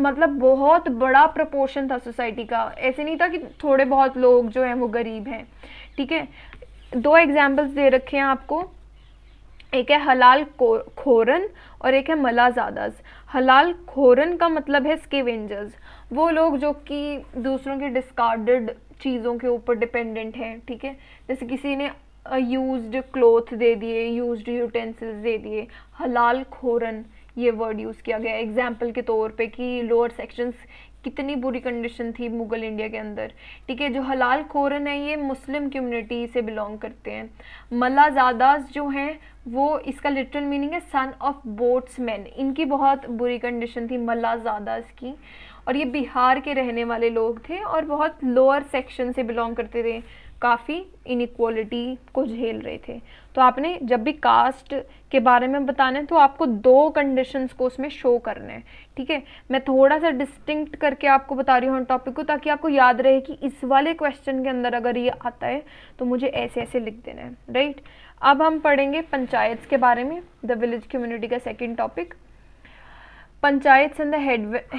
मतलब बहुत बड़ा प्रपोर्शन था सोसाइटी का ऐसे नहीं था कि थोड़े बहुत लोग जो हैं वो गरीब हैं ठीक है दो एग्जाम्पल्स दे रखे हैं आपको एक है हलाल खोरन और एक है मलाजादास हलाल खोरन का मतलब है स्केवेंजर्स वो लोग जो कि दूसरों के डिस्कार्डेड चीज़ों के ऊपर डिपेंडेंट हैं ठीक है जैसे किसी ने यूज क्लोथ दे दिए यूज्ड यूटेंसिल्स दे दिए हलाल खोरन ये वर्ड यूज़ किया गया एग्जाम्पल के तौर पे कि लोअर सेक्शंस कितनी बुरी कंडीशन थी मुग़ल इंडिया के अंदर ठीक है जो हलाल खोरन है ये मुस्लिम कम्युनिटी से बिलोंग करते हैं मलाजादास जो हैं वो इसका लिटरल मीनिंग है सन ऑफ बोट्स मैन इनकी बहुत बुरी कंडीशन थी मलाजादास की और ये बिहार के रहने वाले लोग थे और बहुत लोअर सेक्शन से बिलोंग करते थे काफ़ी इनक्वालिटी को झेल रहे थे तो आपने जब भी कास्ट के बारे में बताना है तो आपको दो कंडीशंस को उसमें शो करना है ठीक है मैं थोड़ा सा डिस्टिंक्ट करके आपको बता रही हूँ टॉपिक को ताकि आपको याद रहे कि इस वाले क्वेश्चन के अंदर अगर ये आता है तो मुझे ऐसे ऐसे लिख देना है राइट अब हम पढ़ेंगे पंचायत के बारे में द विलेज कम्युनिटी का second topic panchayat in the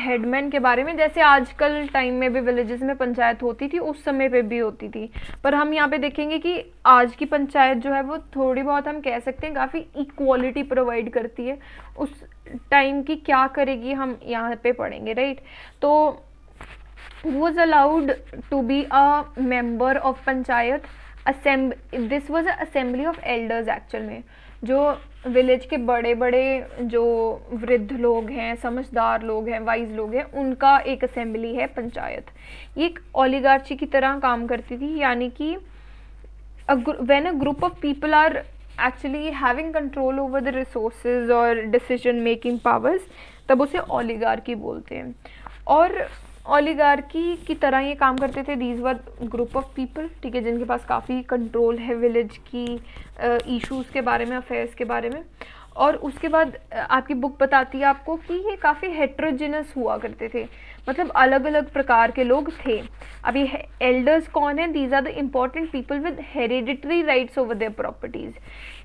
headman के बारे में जैसे आजकल टाइम में भी विलेजेस में पंचायत होती थी उस समय पे भी होती थी पर हम यहाँ पे देखेंगे कि आज की पंचायत जो है वो थोड़ी बहुत हम कह सकते हैं काफ़ी इक्वालिटी प्रोवाइड करती है उस टाइम की क्या करेगी हम यहाँ पे पढ़ेंगे राइट तो वो allowed allowed to be member of panchayat assembly this was assembly of elders actual में जो विलेज के बड़े बड़े जो वृद्ध लोग हैं समझदार लोग हैं वाइज लोग हैं उनका एक असेंबली है पंचायत ये एक ओलीगार्ची की तरह काम करती थी यानी कि when a group of people are actually having control over the resource और डिसीजन मेकिंग पावर्स तब उसे ओलीगार्की बोलते हैं और ओलीगार्की की तरह ये काम करते थे these were group of people ठीक है जिनके पास काफ़ी कंट्रोल है विलेज की इश्यूज़ के बारे में अफेयर्स के बारे में और उसके बाद आपकी बुक बताती है आपको कि ये काफ़ी हेट्रोजिनस हुआ करते थे मतलब अलग अलग प्रकार के लोग थे अब ये एल्डर्स कौन हैं these are the important people with hereditary rights over their properties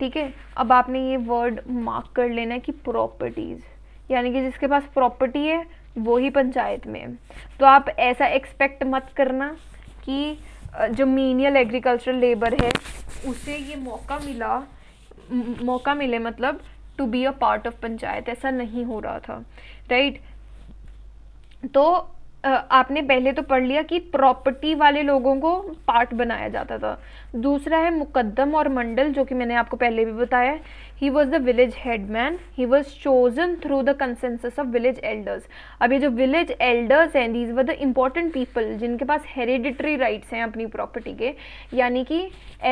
ठीक है अब आपने ये वर्ड मार्क कर लेना है कि प्रॉपर्टीज़ यानी कि जिसके पास प्रॉपर्टी है वो ही पंचायत में तो आप ऐसा एक्सपेक्ट मत करना कि जो मीनियल एग्रीकल्चरल लेबर है उसे ये मौका मिला मौका मिले मतलब to be a part of panchayat ऐसा नहीं हो रहा था राइट right? तो आपने पहले तो पढ़ लिया कि प्रॉपर्टी वाले लोगों को पार्ट बनाया जाता था दूसरा है मुकद्दम और मंडल जो कि मैंने आपको पहले भी बताया he was the village headman he was chosen through the consensus of village elders अब ये जो विलेज एल्डर्स हैं these were the important people जिनके पास हेरिडिटरी राइट्स हैं अपनी प्रॉपर्टी के यानी कि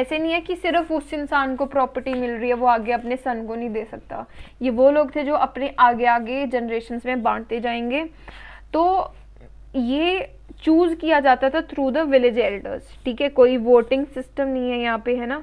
ऐसे नहीं है कि सिर्फ उस इंसान को प्रॉपर्टी मिल रही है वो आगे अपने सन को नहीं दे सकता ये वो लोग थे जो अपने आगे आगे जनरेशन में बांटते जाएंगे तो ये चूज किया जाता था थ्रू द विलेज एल्डर्स ठीक है कोई वोटिंग सिस्टम नहीं है यहाँ पे है ना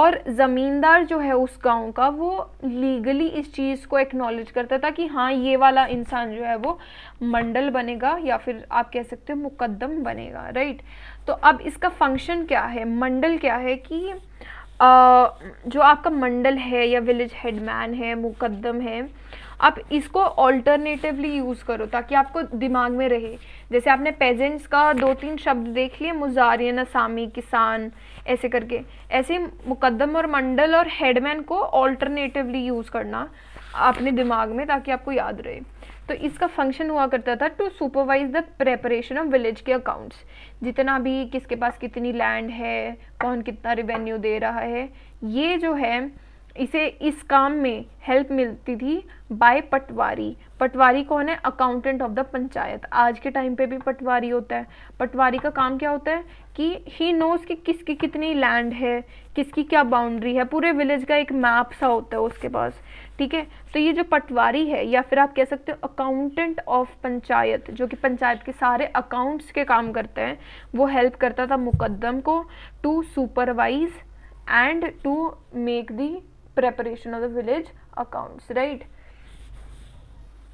और ज़मींदार जो है उस गांव का वो लीगली इस चीज़ को एक्नॉलेज करता था कि हाँ ये वाला इंसान जो है वो मंडल बनेगा या फिर आप कह सकते हो मुकदम बनेगा राइट तो अब इसका फंक्शन क्या है मंडल क्या है कि आ, जो आपका मंडल है या विलेज हेडमैन है मुकदम है आप इसको ऑल्टरनेटिवली यूज़ करो ताकि आपको दिमाग में रहे जैसे आपने पेजेंट्स का दो तीन शब्द देख लिए मुजारियन असामी किसान ऐसे करके ऐसे मुकदम और मंडल और हेडमैन को ऑल्टरनेटिवली यूज़ करना अपने दिमाग में ताकि आपको याद रहे तो इसका फंक्शन हुआ करता था to supervise the preparation of village के अकाउंट्स जितना भी किसके पास कितनी लैंड है कौन कितना रिवेन्यू दे रहा है ये जो है इसे इस काम में हेल्प मिलती थी बाय पटवारी पटवारी कौन है अकाउंटेंट ऑफ द पंचायत आज के टाइम पे भी पटवारी होता है पटवारी का काम क्या होता है कि ही नोज कि किसकी कितनी लैंड है किसकी क्या बाउंड्री है पूरे विलेज का एक मैप सा होता है उसके पास ठीक है तो ये जो पटवारी है या फिर आप कह सकते हो अकाउंटेंट ऑफ पंचायत जो कि पंचायत के सारे अकाउंट्स के काम करते हैं वो हेल्प करता था मुकदम को to supervise and to make the preparation of the village accounts right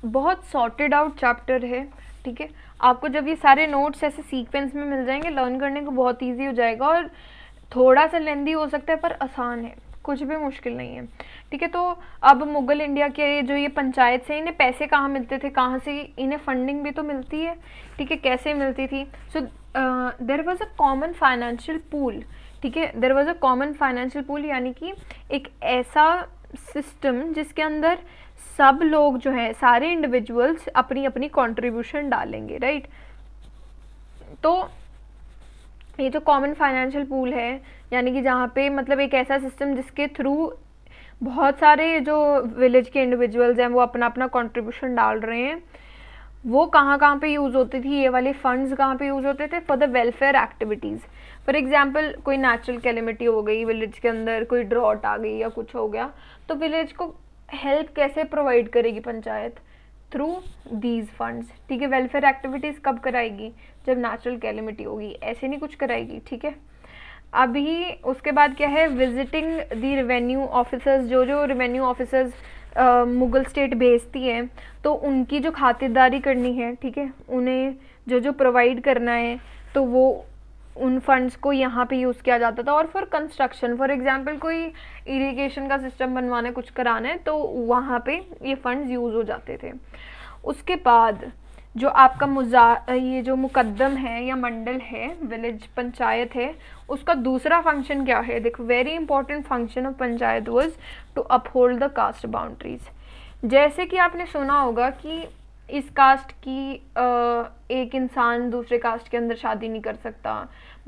बहुत सॉर्टेड आउट चैप्टर है ठीक है आपको जब ये सारे नोट्स ऐसे सीक्वेंस में मिल जाएंगे लर्न करने को बहुत ईजी हो जाएगा और थोड़ा सा लेंदी हो सकता है पर आसान है कुछ भी मुश्किल नहीं है ठीक है तो अब मुगल इंडिया के जो ये पंचायत से इन्हें पैसे कहाँ मिलते थे कहाँ से इन्हें फंडिंग भी तो मिलती है ठीक है कैसे मिलती थी so there was a common financial pool ठीक है there was a common financial pool यानी कि एक ऐसा सिस्टम जिसके अंदर uh, सब लोग जो हैं सारे इंडिविजुअल्स अपनी अपनी कंट्रीब्यूशन डालेंगे राइट तो ये जो कॉमन फाइनेंशियल पूल है यानी कि जहाँ पे मतलब एक ऐसा सिस्टम जिसके थ्रू बहुत सारे जो विलेज के इंडिविजुअल्स हैं वो अपना अपना कंट्रीब्यूशन डाल रहे हैं वो कहाँ कहाँ पे यूज़ होती थी ये वाले फंड्स कहाँ पे यूज़ होते थे for the welfare activities for example कोई नेचुरल कैलिमिटी हो गई विलेज के अंदर कोई ड्रॉट आ गई या कुछ हो गया तो विलेज को हेल्प कैसे प्रोवाइड करेगी पंचायत थ्रू दीज फंड्स ठीक है वेलफेयर एक्टिविटीज़ कब कराएगी जब नेचुरल कैलमिटी होगी ऐसे नहीं कुछ कराएगी ठीक है अभी उसके बाद क्या है विजिटिंग दी रिवेन्यू ऑफिसर्स जो जो रिवेन्यू ऑफिसर्स मुगल स्टेट भेजती हैं तो उनकी जो खातिरदारी करनी है ठीक है उन्हें जो जो प्रोवाइड करना है तो वो उन फंड्स को यहाँ पे यूज़ किया जाता था और फॉर कंस्ट्रक्शन फॉर एग्जांपल कोई इरिगेशन का सिस्टम बनवाना है कुछ कराना है तो वहाँ पे ये फंड्स यूज़ हो जाते थे उसके बाद जो आपका मुजा ये जो मुकदम है या मंडल है विलेज पंचायत है उसका दूसरा फंक्शन क्या है देखो very important function of panchayat was to uphold the caste boundaries जैसे कि आपने सुना होगा कि इस कास्ट की एक इंसान दूसरे कास्ट के अंदर शादी नहीं कर सकता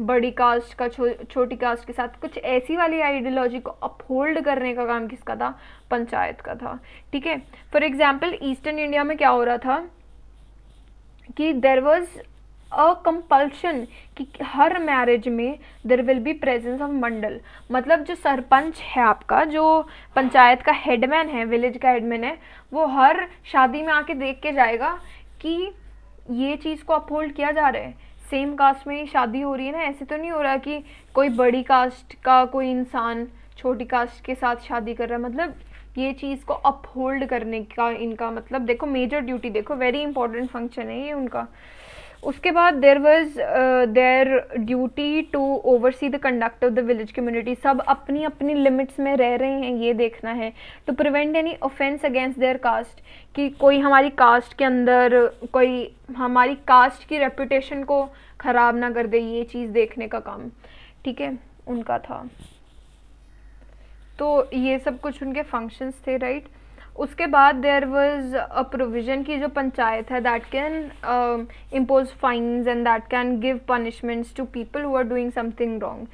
बड़ी कास्ट का छो, छोटी कास्ट के साथ कुछ ऐसी वाली आइडियोलॉजी को अपहोल्ड करने का काम किसका था पंचायत का था ठीक है फॉर एग्जाम्पल ईस्टर्न इंडिया में क्या हो रहा था कि देर वॉज अ कंपल्शन कि हर मैरिज में there will be presence of mandal मतलब जो सरपंच है आपका जो पंचायत का हेडमैन है विलेज का हेडमैन है वो हर शादी में आके देख के जाएगा कि ये चीज़ को अपहोल्ड किया जा रहा है सेम कास्ट में ही शादी हो रही है ना ऐसे तो नहीं हो रहा कि कोई बड़ी कास्ट का कोई इंसान छोटी कास्ट के साथ शादी कर रहा है मतलब ये चीज़ को अपहोल्ड करने का इनका मतलब देखो मेजर ड्यूटी देखो वेरी इंपॉर्टेंट फंक्शन है ये उनका उसके बाद there was their duty to oversee the conduct of the village community सब अपनी अपनी लिमिट्स में रह रहे हैं ये देखना है to prevent any offence against their caste कि कोई हमारी कास्ट के अंदर कोई हमारी कास्ट की रेपुटेशन को ख़राब ना कर दे ये चीज़ देखने का काम ठीक है उनका था तो ये सब कुछ उनके फंक्शंस थे राइट right? उसके बाद देयर वॉज अ प्रोविज़न की जो पंचायत है that can impose fines and that can give punishments to people who are doing something wrong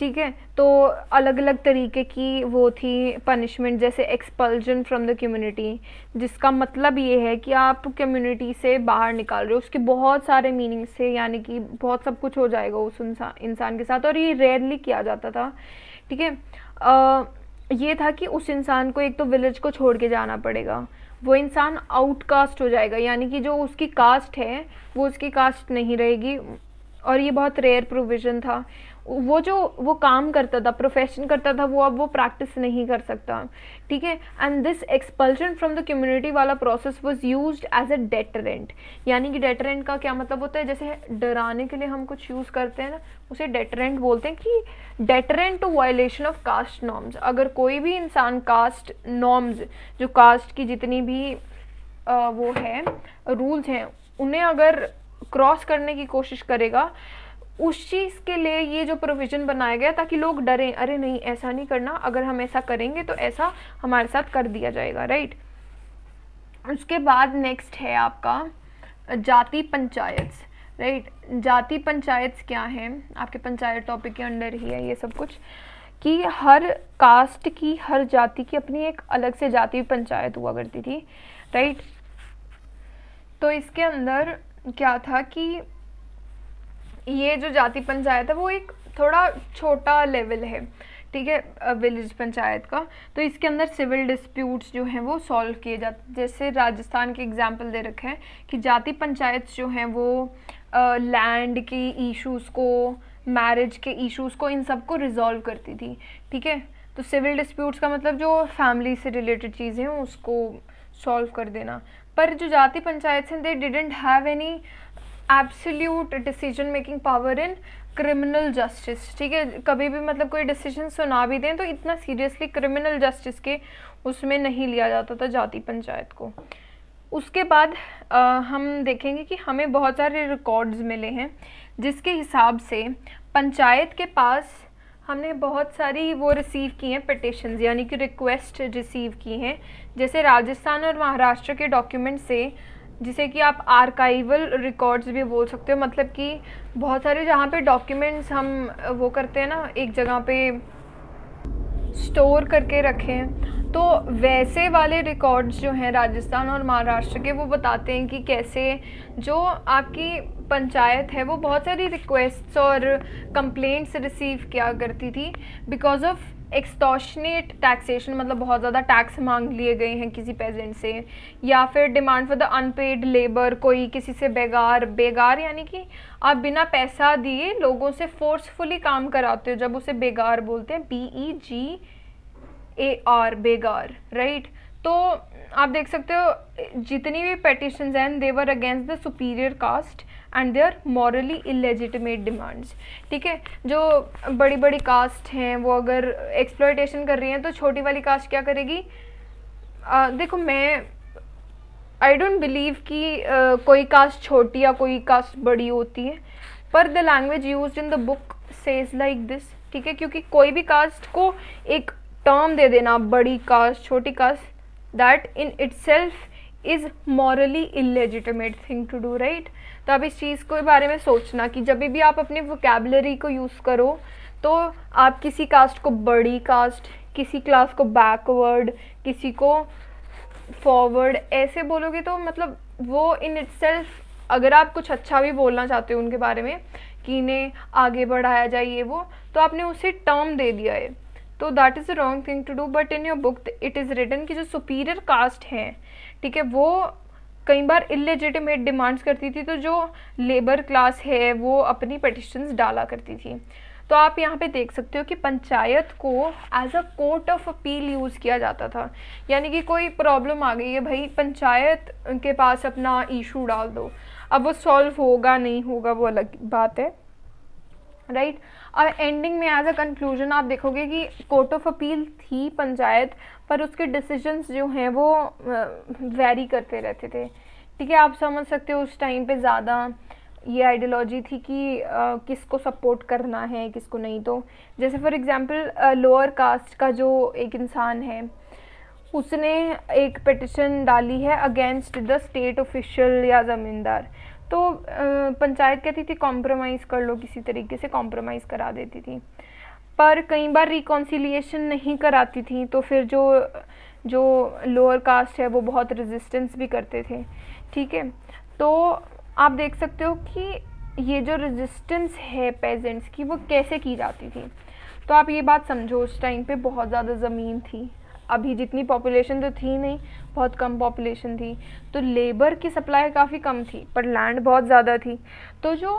ठीक है तो अलग अलग तरीके की वो थी पनिशमेंट जैसे एक्सपल्जन फ्रॉम द कम्युनिटी जिसका मतलब ये है कि आप कम्युनिटी से बाहर निकाल रहे हो उसके बहुत सारे मीनिंग्स थे यानी कि बहुत सब कुछ हो जाएगा उस इंसान इंसान के साथ और ये रेयरली किया जाता था ठीक है ये था कि उस इंसान को एक तो विलेज को छोड़ के जाना पड़ेगा वो इंसान आउटकास्ट हो जाएगा यानी कि जो उसकी कास्ट है वो उसकी कास्ट नहीं रहेगी और ये बहुत रेयर प्रोविज़न था वो जो वो काम करता था प्रोफेशन करता था वो अब वो प्रैक्टिस नहीं कर सकता ठीक है and this expulsion from the community वाला process was use as a deterrent यानी कि डेटरेंट का क्या मतलब होता है जैसे डराने के लिए हम कुछ यूज़ करते हैं ना उसे डेटरेंट बोलते हैं कि deterrent to violation of caste norms अगर कोई भी इंसान कास्ट नॉर्म्स जो कास्ट की जितनी भी आ, वो है रूल्स हैं उन्हें अगर क्रॉस करने की कोशिश करेगा उस चीज़ के लिए ये जो प्रोविज़न बनाया गया ताकि लोग डरें अरे नहीं ऐसा नहीं करना अगर हम ऐसा करेंगे तो ऐसा हमारे साथ कर दिया जाएगा राइट उसके बाद नेक्स्ट है आपका जाति पंचायत राइट जाति पंचायत क्या है आपके पंचायत टॉपिक के अंडर ही है ये सब कुछ कि हर कास्ट की हर जाति की अपनी एक अलग से जाति पंचायत हुआ करती थी राइट तो इसके अंदर क्या था कि ये जो जाति पंचायत है वो एक थोड़ा छोटा लेवल है ठीक है विलेज पंचायत का तो इसके अंदर सिविल डिस्प्यूट्स जो हैं वो सॉल्व किए जाते जैसे राजस्थान के एग्जाम्पल दे रखे हैं कि जाति पंचायत जो हैं वो लैंड के इश्यूज़ को मैरिज के इश्यूज़ को इन सब को रिजॉल्व करती थी ठीक है तो सिविल डिस्प्यूट्स का मतलब जो फैमिली से रिलेटेड चीज़ें हैं उसको सॉल्व कर देना पर जो जाति पंचायत हैं they didn't have any absolute decision making power in criminal justice ठीक है कभी भी मतलब कोई डिसीजन सुना भी दें तो इतना सीरियसली क्रिमिनल जस्टिस के उसमें नहीं लिया जाता था जाति पंचायत को उसके बाद आ, हम देखेंगे कि हमें बहुत सारे रिकॉर्ड्स मिले हैं जिसके हिसाब से पंचायत के पास हमने बहुत सारी वो रिसीव की हैं पटिशन यानी कि रिक्वेस्ट रिसीव की हैं जैसे राजस्थान और महाराष्ट्र के डॉक्यूमेंट से जिसे कि आप आर्काइवल रिकॉर्ड्स भी बोल सकते हो मतलब कि बहुत सारे जहाँ पे डॉक्यूमेंट्स हम वो करते हैं ना एक जगह पे स्टोर करके रखें तो वैसे वाले रिकॉर्ड्स जो हैं राजस्थान और महाराष्ट्र के वो बताते हैं कि कैसे जो आपकी पंचायत है वो बहुत सारी रिक्वेस्ट्स और कंप्लेंट्स रिसीव किया करती थी बिकॉज ऑफ़ एक्सटॉशनेट टैक्सेशन मतलब बहुत ज़्यादा टैक्स मांग लिए गए हैं किसी पेजेंट से या फिर demand for the unpaid labour कोई किसी से बेगार बेगार यानी कि आप बिना पैसा दिए लोगों से फोर्सफुली काम कराते हो जब उसे बेगार बोलते हैं B E G A R बेगार राइट तो आप देख सकते हो जितनी भी पेटिशन्स हैं there against the superior caste and their morally illegitimate demands ठीक है जो बड़ी बड़ी कास्ट हैं वो अगर एक्सप्लोइटेशन कर रही हैं तो छोटी वाली कास्ट क्या करेगी आ, देखो मैं आई डोंट बिलीव कि कोई कास्ट छोटी या कोई कास्ट बड़ी होती है पर the language use in the book says like this ठीक है क्योंकि कोई भी कास्ट को एक टर्म दे देना बड़ी कास्ट छोटी caste that in itself self is morally illegitimate thing to do right तो आप इस चीज़ के बारे में सोचना कि जब भी आप अपने वोकेबलरी को यूज़ करो तो आप किसी कास्ट को बड़ी कास्ट किसी क्लास को बैकवर्ड किसी को फॉरवर्ड ऐसे बोलोगे तो मतलब वो इन इट अगर आप कुछ अच्छा भी बोलना चाहते हो उनके बारे में कि इन्हें आगे बढ़ाया जाए ये वो तो आपने उसे टर्म दे दिया है तो that is a wrong thing to do but in your book it is written कि जो सुपीरियर कास्ट हैं ठीक है वो कई बार इलेजिटिमेट डिमांड्स करती थी तो जो लेबर क्लास है वो अपनी पटिशन्स डाला करती थी तो आप यहाँ पे देख सकते हो कि पंचायत को as a court of appeal use किया जाता था यानी कि कोई प्रॉब्लम आ गई है भाई पंचायत के पास अपना इशू डाल दो अब वो सॉल्व होगा नहीं होगा वो अलग बात है राइट right? अब एंडिंग में एज अ कंक्लूजन आप देखोगे कि कोर्ट ऑफ अपील थी पंचायत पर उसके डिसीजंस जो हैं वो वेरी करते रहते थे ठीक है आप समझ सकते हो उस टाइम पे ज़्यादा ये आइडियोलॉजी थी कि आ, किसको सपोर्ट करना है किसको नहीं तो जैसे फॉर एग्जांपल लोअर कास्ट का जो एक इंसान है उसने एक पटिशन डाली है अगेंस्ट द स्टेट ऑफिशियल या ज़मींदार तो पंचायत कहती थी कॉम्प्रोमाइज़ कर लो किसी तरीके से कॉम्प्रोमाइज़ करा देती थी पर कई बार रिकॉन्सिलिएशन नहीं कराती थी तो फिर जो जो लोअर कास्ट है वो बहुत रेजिस्टेंस भी करते थे ठीक है तो आप देख सकते हो कि ये जो रेजिस्टेंस है पेजेंट्स की वो कैसे की जाती थी तो आप ये बात समझो उस टाइम पे बहुत ज़्यादा ज़मीन थी अभी जितनी पॉपुलेशन तो थी नहीं बहुत कम पॉपुलेशन थी तो लेबर की सप्लाई काफ़ी कम थी पर लैंड बहुत ज़्यादा थी तो जो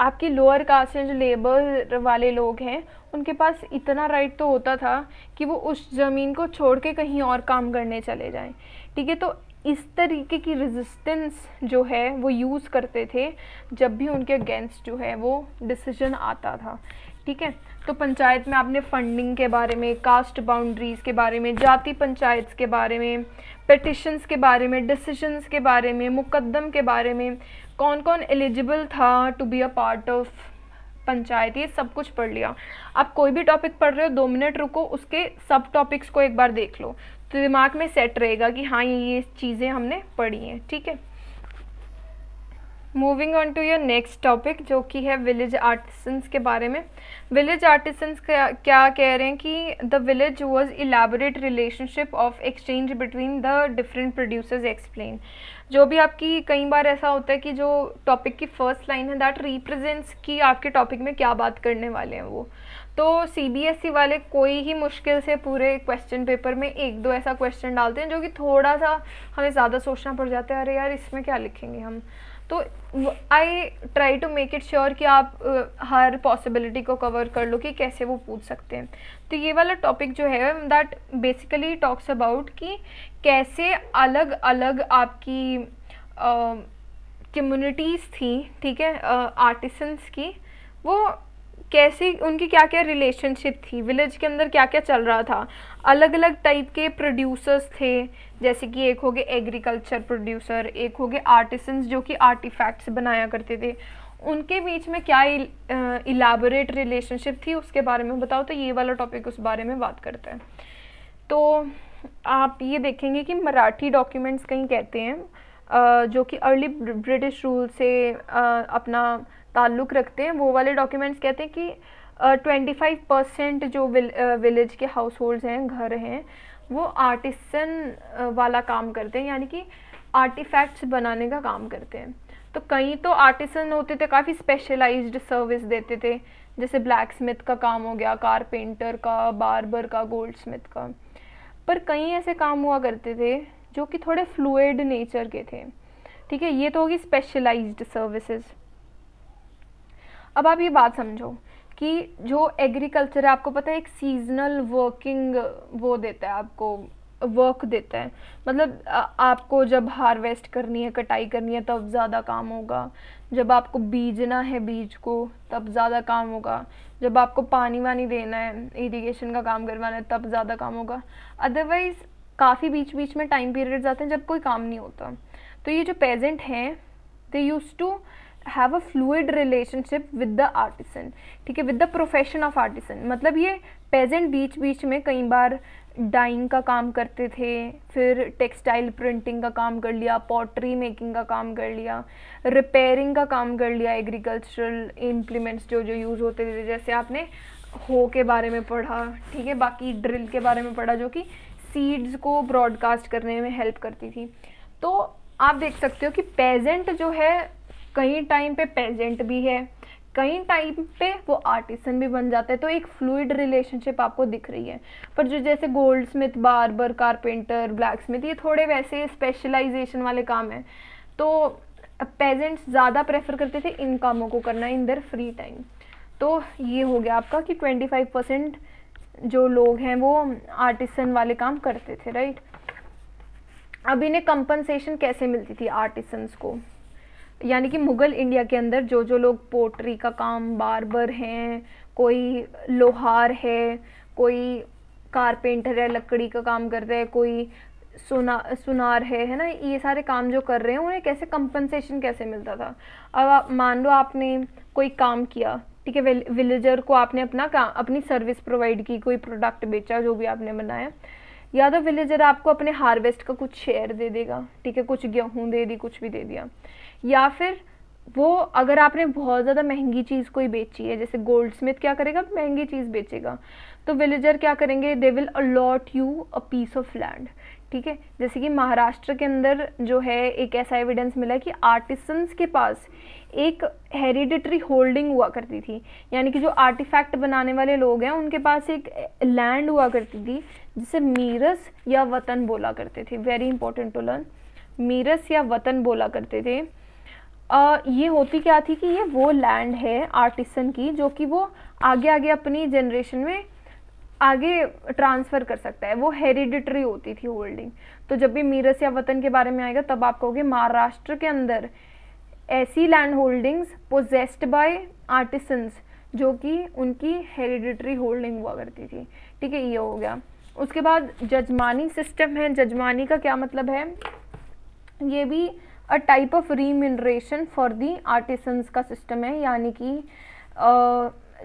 आपके लोअर कास्ट या जो लेबर वाले लोग हैं उनके पास इतना राइट तो होता था कि वो उस ज़मीन को छोड़ के कहीं और काम करने चले जाएं ठीक है तो इस तरीके की रेजिस्टेंस जो है वो यूज़ करते थे जब भी उनके अगेंस्ट जो है वो डिसीजन आता था ठीक है तो पंचायत में आपने फंडिंग के बारे में कास्ट बाउंड्रीज़ के बारे में जाति पंचायत के बारे में पटिशन्स के बारे में डिसीजंस के बारे में मुकदम के बारे में कौन कौन एलिजिबल था to be a part of panchayat ये सब कुछ पढ़ लिया आप कोई भी टॉपिक पढ़ रहे हो दो मिनट रुको उसके सब टॉपिक्स को एक बार देख लो तो दिमाग में सेट रहेगा कि हाँ ये चीज़ें हमने पढ़ी हैं ठीक है moving on to your next topic जो कि है विलेज आर्टिसंस के बारे में विलेज आर्टिसंस क्या क्या कह रहे हैं कि the village was elaborate relationship of exchange between the different producers explain जो भी आपकी कई बार ऐसा होता है कि जो टॉपिक की फर्स्ट लाइन है दैट रिप्रेजेंट्स कि आपके टॉपिक में क्या बात करने वाले हैं वो तो सी e वाले कोई ही मुश्किल से पूरे क्वेश्चन पेपर में एक दो ऐसा क्वेश्चन डालते हैं जो कि थोड़ा सा हमें ज़्यादा सोचना पड़ जाता है अरे यार इसमें क्या लिखेंगे हम तो I try to make it sure कि आप uh, हर पॉसिबिलिटी को कवर कर लो कि कैसे वो पूछ सकते हैं तो ये वाला टॉपिक जो है दैट बेसिकली टॉक्स अबाउट कि कैसे अलग अलग आपकी कम्युनिटीज़ थी ठीक है आर्टिसंस की वो कैसे उनकी क्या क्या रिलेशनशिप थी विलेज के अंदर क्या क्या चल रहा था अलग अलग टाइप के प्रोड्यूसर्स थे जैसे कि एक हो गए एग्रीकल्चर प्रोड्यूसर एक हो गए आर्टिसंस जो कि आर्टिफैक्ट्स बनाया करते थे उनके बीच में क्या इलाबोरेट रिलेशनशिप थी उसके बारे में बताओ तो ये वाला टॉपिक उस बारे में बात करता है तो आप ये देखेंगे कि मराठी डॉक्यूमेंट्स कहीं कहते हैं जो कि अर्ली ब्रिटिश रूल से अपना ताल्लुक़ रखते हैं वो वाले डॉक्यूमेंट्स कहते हैं कि ट्वेंटी फाइव परसेंट जो विल, विलेज के हाउस होल्ड्स हैं घर हैं वो आर्टिसन वाला काम करते हैं यानी कि आर्टिफैक्ट्स बनाने का काम करते हैं तो कई तो आर्टिसन होते थे काफ़ी स्पेशलाइज्ड सर्विस देते थे जैसे ब्लैक स्मिथ का काम हो गया कारपेंटर का बारबर का गोल्ड स्मिथ का पर कई ऐसे काम हुआ करते थे जो कि थोड़े फ्लूड नेचर के थे ठीक है ये तो होगी स्पेशलाइज्ड सर्विसेज अब आप ये बात समझो कि जो एग्रीकल्चर है आपको पता है एक सीजनल वर्किंग वो देता है आपको वर्क देता है मतलब आपको जब हार्वेस्ट करनी है कटाई करनी है तब ज़्यादा काम होगा जब आपको बीजना है बीज को तब ज़्यादा काम होगा जब आपको पानी वानी देना है इरिगेशन का काम करवाना है तब ज़्यादा काम होगा अदरवाइज़ काफ़ी बीच बीच में टाइम पीरियड्स आते हैं जब कोई काम नहीं होता तो ये जो पेजेंट हैं they use to have a fluid relationship with the artisan ठीक है with the profession of artisan मतलब ये पेजेंट बीच बीच में कई बार डाइंग का काम करते थे फिर टेक्सटाइल प्रिंटिंग का काम कर लिया पॉटरी मेकिंग का काम कर लिया रिपेयरिंग का काम कर लिया एग्रीकल्चरल इम्प्लीमेंट्स जो जो यूज़ होते थे जैसे आपने हो के बारे में पढ़ा ठीक है बाकी ड्रिल के बारे में पढ़ा जो कि सीड्स को ब्रॉडकास्ट करने में हेल्प करती थी तो आप देख सकते हो कि पेजेंट जो है कहीं टाइम पे पेजेंट भी है कई टाइम पे वो आर्टिसन भी बन जाता है तो एक फ्लूड रिलेशनशिप आपको दिख रही है पर जो जैसे goldsmith barber carpenter blacksmith ये थोड़े वैसे स्पेशलाइजेशन वाले काम हैं तो पेजेंट्स ज़्यादा प्रेफर करते थे इन कामों को करना इन दर फ्री टाइम तो ये हो गया आपका कि ट्वेंटी परसेंट जो लोग हैं वो आर्टिसन वाले काम करते थे राइट अब इन्हें कंपनसेशन कैसे मिलती थी आर्टिसन्स को यानी कि मुग़ल इंडिया के अंदर जो जो लोग पोट्री का काम बारबर हैं कोई लोहार है कोई कारपेंटर है लकड़ी का काम करते हैं कोई सुना सुनार है है ना ये सारे काम जो कर रहे हैं उन्हें कैसे कंपनसेशन कैसे मिलता था अब आप मान लो आपने कोई काम किया ठीक है विलेजर को आपने अपना काम अपनी सर्विस प्रोवाइड की कोई प्रोडक्ट बेचा जो भी आपने बनाया या तो विलेजर आपको अपने हार्वेस्ट का कुछ शेयर दे देगा ठीक है कुछ गेहूँ दे दी कुछ भी दे दिया या फिर वो अगर आपने बहुत ज़्यादा महंगी चीज़ कोई बेची है जैसे गोल्ड स्मिथ क्या करेगा महंगी चीज़ बेचेगा तो विलेजर क्या करेंगे they will allot you a piece of land ठीक है जैसे कि महाराष्ट्र के अंदर जो है एक ऐसा एविडेंस मिला कि आर्टिसंस के पास एक हेरिडिटरी होल्डिंग हुआ करती थी यानी कि जो आर्टिफैक्ट बनाने वाले लोग हैं उनके पास एक लैंड हुआ करती थी जिसे मीरस या वतन बोला करते थे वेरी इंपॉर्टेंट टू लर्न मीरस या वतन बोला करते थे ये होती क्या थी कि ये वो लैंड है आर्टिसन की जो कि वो आगे आगे अपनी जनरेशन में आगे ट्रांसफ़र कर सकता है वो हेरिडिटरी होती थी होल्डिंग तो जब भी मीरस या वतन के बारे में आएगा तब आप कहोगे महाराष्ट्र के अंदर ऐसी land holdings possessed by artisans जो कि उनकी हेरिडिटरी होल्डिंग हुआ करती थी ठीक है ये हो गया उसके बाद जजमानी सिस्टम है जजमानी का क्या मतलब है ये भी a type of remuneration for the artisans का सिस्टम है यानी कि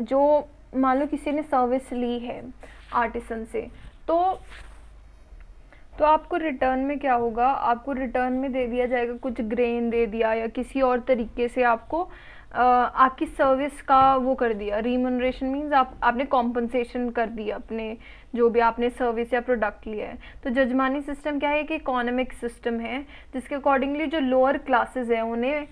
जो मान लो किसी ने सर्विस ली है आर्टिसन से तो तो आपको रिटर्न में क्या होगा आपको रिटर्न में दे दिया जाएगा कुछ ग्रेन दे दिया या किसी और तरीके से आपको आपकी सर्विस का वो कर दिया रिमोनरेशन मीन्स आप आपने कॉम्पनसेशन कर दिया अपने जो भी आपने सर्विस या प्रोडक्ट लिया है तो जजमानी सिस्टम क्या है कि इकोनॉमिक सिस्टम है जिसके अकॉर्डिंगली जो लोअर क्लासेस हैं उन्हें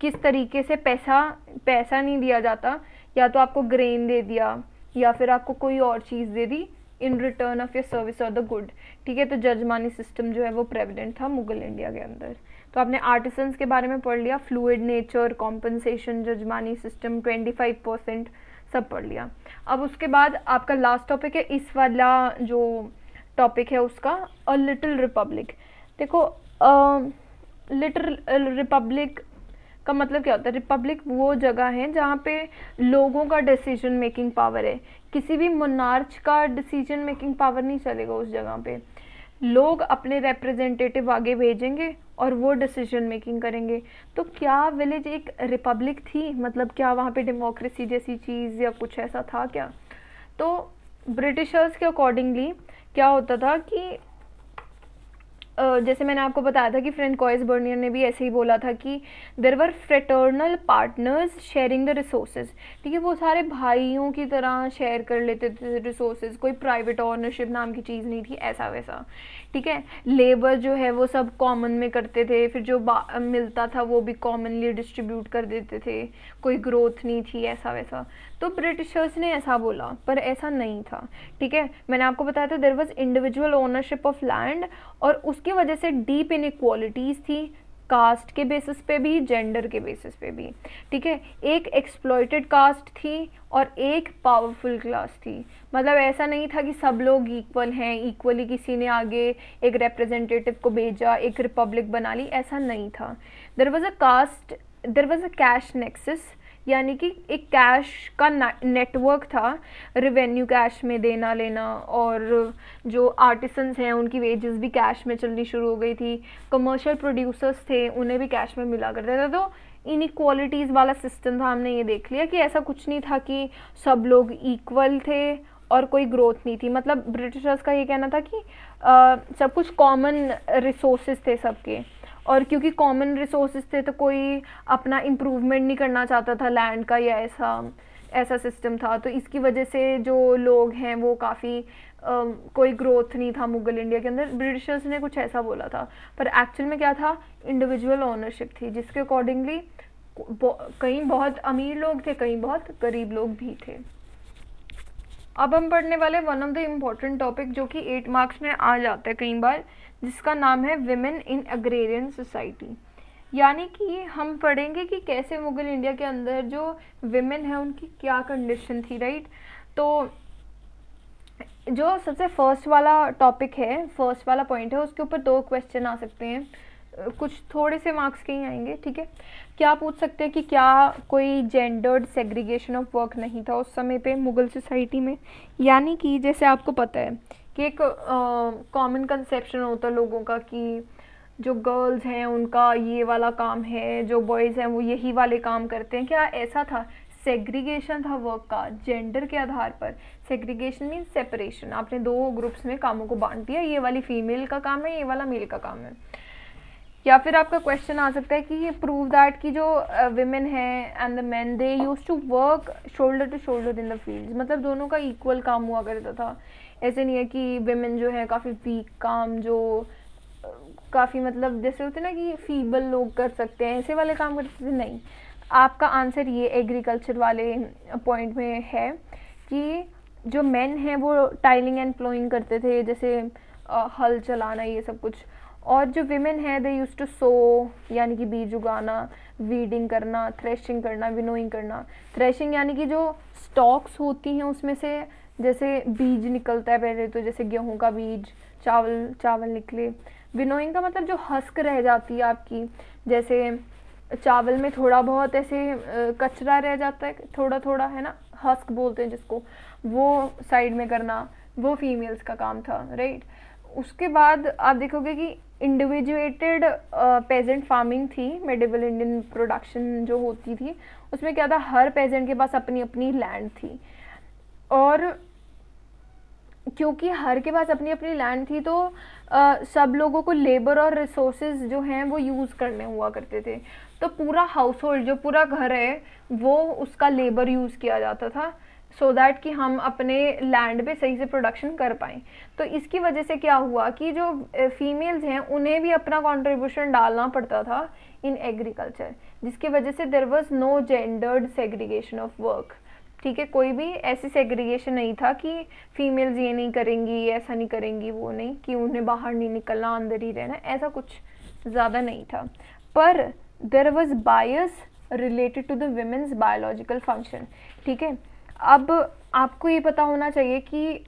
किस तरीके से पैसा पैसा नहीं दिया जाता या तो आपको ग्रेन दे दिया या फिर आपको कोई और चीज़ दे दी in return of your service और द गुड ठीक है तो जजमानी सिस्टम जो है वो प्रेविडेंट था मुगल इंडिया के अंदर तो आपने आर्टिसन्स के बारे में पढ़ लिया fluid nature compensation jajmani system twenty five percent सब पढ़ लिया अब उसके बाद आपका लास्ट टॉपिक है इस वाला जो टॉपिक है उसका अ लिटिल रिपब्लिक देखो लिटिल रिपब्लिक का मतलब क्या होता है रिपब्लिक वो जगह है जहाँ पे लोगों का डिसीजन मेकिंग पावर है किसी भी मुनार्च का डिसीजन मेकिंग पावर नहीं चलेगा उस जगह पे लोग अपने रिप्रेजेंटेटिव आगे भेजेंगे और वो डिसीजन मेकिंग करेंगे तो क्या विलेज एक रिपब्लिक थी मतलब क्या वहाँ पे डेमोक्रेसी जैसी चीज़ या कुछ ऐसा था क्या तो ब्रिटिशर्स के अकॉर्डिंगली क्या होता था कि जैसे मैंने आपको बताया था कि फ्रेंड कॉयस बर्नियर ने भी ऐसे ही बोला था कि there were fraternal partners sharing the resources ठीक है वो सारे भाइयों की तरह शेयर कर लेते थे रिसोर्सेज कोई प्राइवेट ऑनरशिप नाम की चीज़ नहीं थी ऐसा वैसा ठीक है लेबर जो है वो सब कॉमन में करते थे फिर जो मिलता था वो भी कॉमनली डिस्ट्रीब्यूट कर देते थे कोई ग्रोथ नहीं थी ऐसा वैसा तो ब्रिटिशर्स ने ऐसा बोला पर ऐसा नहीं था ठीक है मैंने आपको बताया था there was individual ownership of land और उसकी वजह से डीप इनक्वालिटीज़ थी कास्ट के बेसिस पे भी जेंडर के बेसिस पे भी ठीक है एक एक्सप्लॉयटेड कास्ट थी और एक पावरफुल क्लास थी मतलब ऐसा नहीं था कि सब लोग इक्वल हैं इक्वली किसी ने आगे एक रिप्रेजेंटेटिव को भेजा एक रिपब्लिक बना ली ऐसा नहीं था there was a caste there was a cash nexus यानी कि एक कैश का नेटवर्क था रिवेन्यू कैश में देना लेना और जो आर्टिसंस हैं उनकी वेजेस भी कैश में चलनी शुरू हो गई थी कमर्शियल प्रोड्यूसर्स थे उन्हें भी कैश में मिला करते थे तो इनक्वालिटीज़ वाला सिस्टम था हमने ये देख लिया कि ऐसा कुछ नहीं था कि सब लोग इक्वल थे और कोई ग्रोथ नहीं थी मतलब ब्रिटिशर्स का ये कहना था कि आ, सब कुछ कॉमन रिसोर्सेज थे सबके और क्योंकि कॉमन रिसोर्सेज थे तो कोई अपना इम्प्रूवमेंट नहीं करना चाहता था लैंड का या ऐसा ऐसा सिस्टम था तो इसकी वजह से जो लोग हैं वो काफ़ी कोई ग्रोथ नहीं था मुगल इंडिया के अंदर ब्रिटिशर्स ने कुछ ऐसा बोला था पर एक्चुअल में क्या था इंडिविजुअल ऑनरशिप थी जिसके अकॉर्डिंगली कहीं बहुत अमीर लोग थे कहीं बहुत गरीब लोग भी थे अब हम पढ़ने वाले one of the important topic जो कि एट मार्क्स में आ जाता है कई बार जिसका नाम है वेमेन इन अग्रेरियन सोसाइटी यानी कि हम पढ़ेंगे कि कैसे मुगल इंडिया के अंदर जो वेमेन है उनकी क्या कंडीशन थी राइट तो जो सबसे फर्स्ट वाला टॉपिक है फर्स्ट वाला पॉइंट है उसके ऊपर दो क्वेश्चन आ सकते हैं कुछ थोड़े से मार्क्स के ही आएंगे ठीक है क्या पूछ सकते हैं कि क्या कोई जेंडर्ड सेग्रीगेशन ऑफ वर्क नहीं था उस समय पे मुगल सोसाइटी में यानी कि जैसे आपको पता है कि एक कॉमन कंसेप्शन होता लोगों का कि जो गर्ल्स हैं उनका ये वाला काम है जो बॉयज़ हैं वो यही वाले काम करते हैं क्या ऐसा था सेग्रीगेशन था वर्क का जेंडर के आधार पर सेग्रीगेशन मीन सेपरेशन आपने दो ग्रुप्स में कामों को बांट दिया ये वाली फीमेल का काम है ये वाला मेल का काम है या फिर आपका क्वेश्चन आ सकता है कि ये प्रूव दैट कि जो विमेन uh, हैं and the man they use to work shoulder to shoulder in the field मतलब दोनों का इक्वल काम हुआ करता था ऐसे नहीं है कि विमेन जो है काफ़ी वीक काम जो uh, काफ़ी मतलब जैसे होते ना कि फीबल लोग कर सकते हैं ऐसे वाले काम करते थे नहीं आपका आंसर ये एग्रीकल्चर वाले पॉइंट में है कि जो मेन हैं वो टाइलिंग एंड प्लोइंग करते थे जैसे uh, हल चलाना ये सब कुछ और जो विमेन है दे यूज़ टू सो यानी कि बीज उगाना वीडिंग करना थ्रेशिंग करना विनोइंग करना थ्रेशिंग यानी कि जो स्टॉक्स होती हैं उसमें से जैसे बीज निकलता है पहले तो जैसे गेहूं का बीज चावल चावल निकले विनोइंग का मतलब जो हस्क रह जाती है आपकी जैसे चावल में थोड़ा बहुत ऐसे कचरा रह जाता है थोड़ा थोड़ा है ना हस्क बोलते हैं जिसको वो साइड में करना वो फीमेल्स का काम था राइट उसके बाद आप देखोगे कि इंडिविजुएटेड पेजेंट फार्मिंग थी मेडिवल इंडियन प्रोडक्शन जो होती थी उसमें क्या था हर पेजेंट के पास अपनी अपनी लैंड थी और क्योंकि हर के पास अपनी अपनी लैंड थी तो आ, सब लोगों को लेबर और रिसोर्सेज जो हैं वो यूज़ करने हुआ करते थे तो पूरा हाउस होल्ड जो पूरा घर है वो उसका लेबर यूज़ किया जाता था सो so दैट कि हम अपने लैंड पे सही से प्रोडक्शन कर पाएँ तो इसकी वजह से क्या हुआ कि जो फीमेल्स हैं उन्हें भी अपना कॉन्ट्रीब्यूशन डालना पड़ता था इन एग्रीकल्चर जिसकी वजह से there was no gendered segregation of work ठीक है कोई भी ऐसी सेग्रीगेशन नहीं था कि फीमेल्स ये नहीं करेंगी ऐसा नहीं करेंगी वो नहीं कि उन्हें बाहर नहीं निकलना अंदर ही रहना ऐसा कुछ ज़्यादा नहीं था पर there was bias related to the women's biological function ठीक है अब आपको ये पता होना चाहिए कि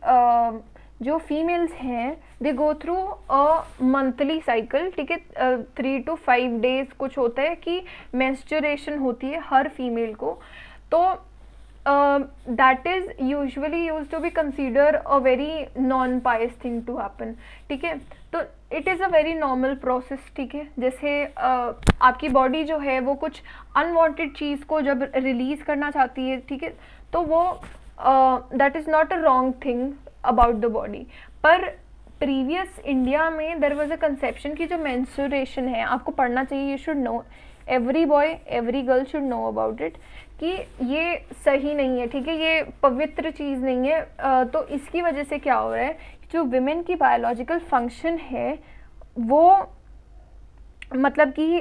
जो फीमेल्स हैं they go through a monthly cycle ठीक है थ्री टू फाइव डेज कुछ होता है कि मेस्चुरेशन होती है हर फीमेल को तो that is usually use to be consider a very non pious thing to happen ठीक है तो it is a very normal process ठीक है जैसे uh, आपकी बॉडी जो है वो कुछ अनवॉन्टेड चीज़ को जब रिलीज़ करना चाहती है ठीक है तो वो that is not a wrong thing about the body पर प्रीवियस इंडिया में देर वॉज अ कंसेप्शन की जो मैंसुरेशन है आपको पढ़ना चाहिए you should know every boy every girl should know about it कि ये सही नहीं है ठीक है ये पवित्र चीज़ नहीं है आ, तो इसकी वजह से क्या हो रहा है जो विमेन की बायोलॉजिकल फंक्शन है वो मतलब कि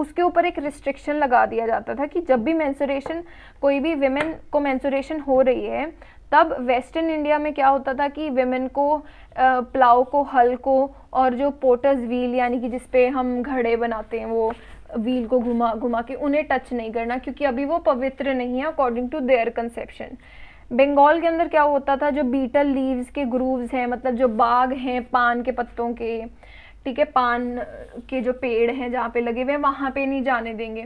उसके ऊपर एक रिस्ट्रिक्शन लगा दिया जाता था कि जब भी मैंसुरेशन कोई भी वेमेन को मैंसुरेशन हो रही है तब वेस्टर्न इंडिया में क्या होता था कि वेमेन को प्लाव को हल को और जो पोटर्स व्हील यानी कि जिसपे हम घड़े बनाते हैं वो व्हील को घुमा घुमा के उन्हें टच नहीं करना क्योंकि अभी वो पवित्र नहीं है according to their conception Bengal के अंदर क्या होता था जो बीटल लीव्स के ग्रूव्स हैं मतलब जो बाग हैं पान के पत्तों के ठीक है पान के जो पेड़ हैं जहाँ पे लगे हुए हैं वहाँ पे नहीं जाने देंगे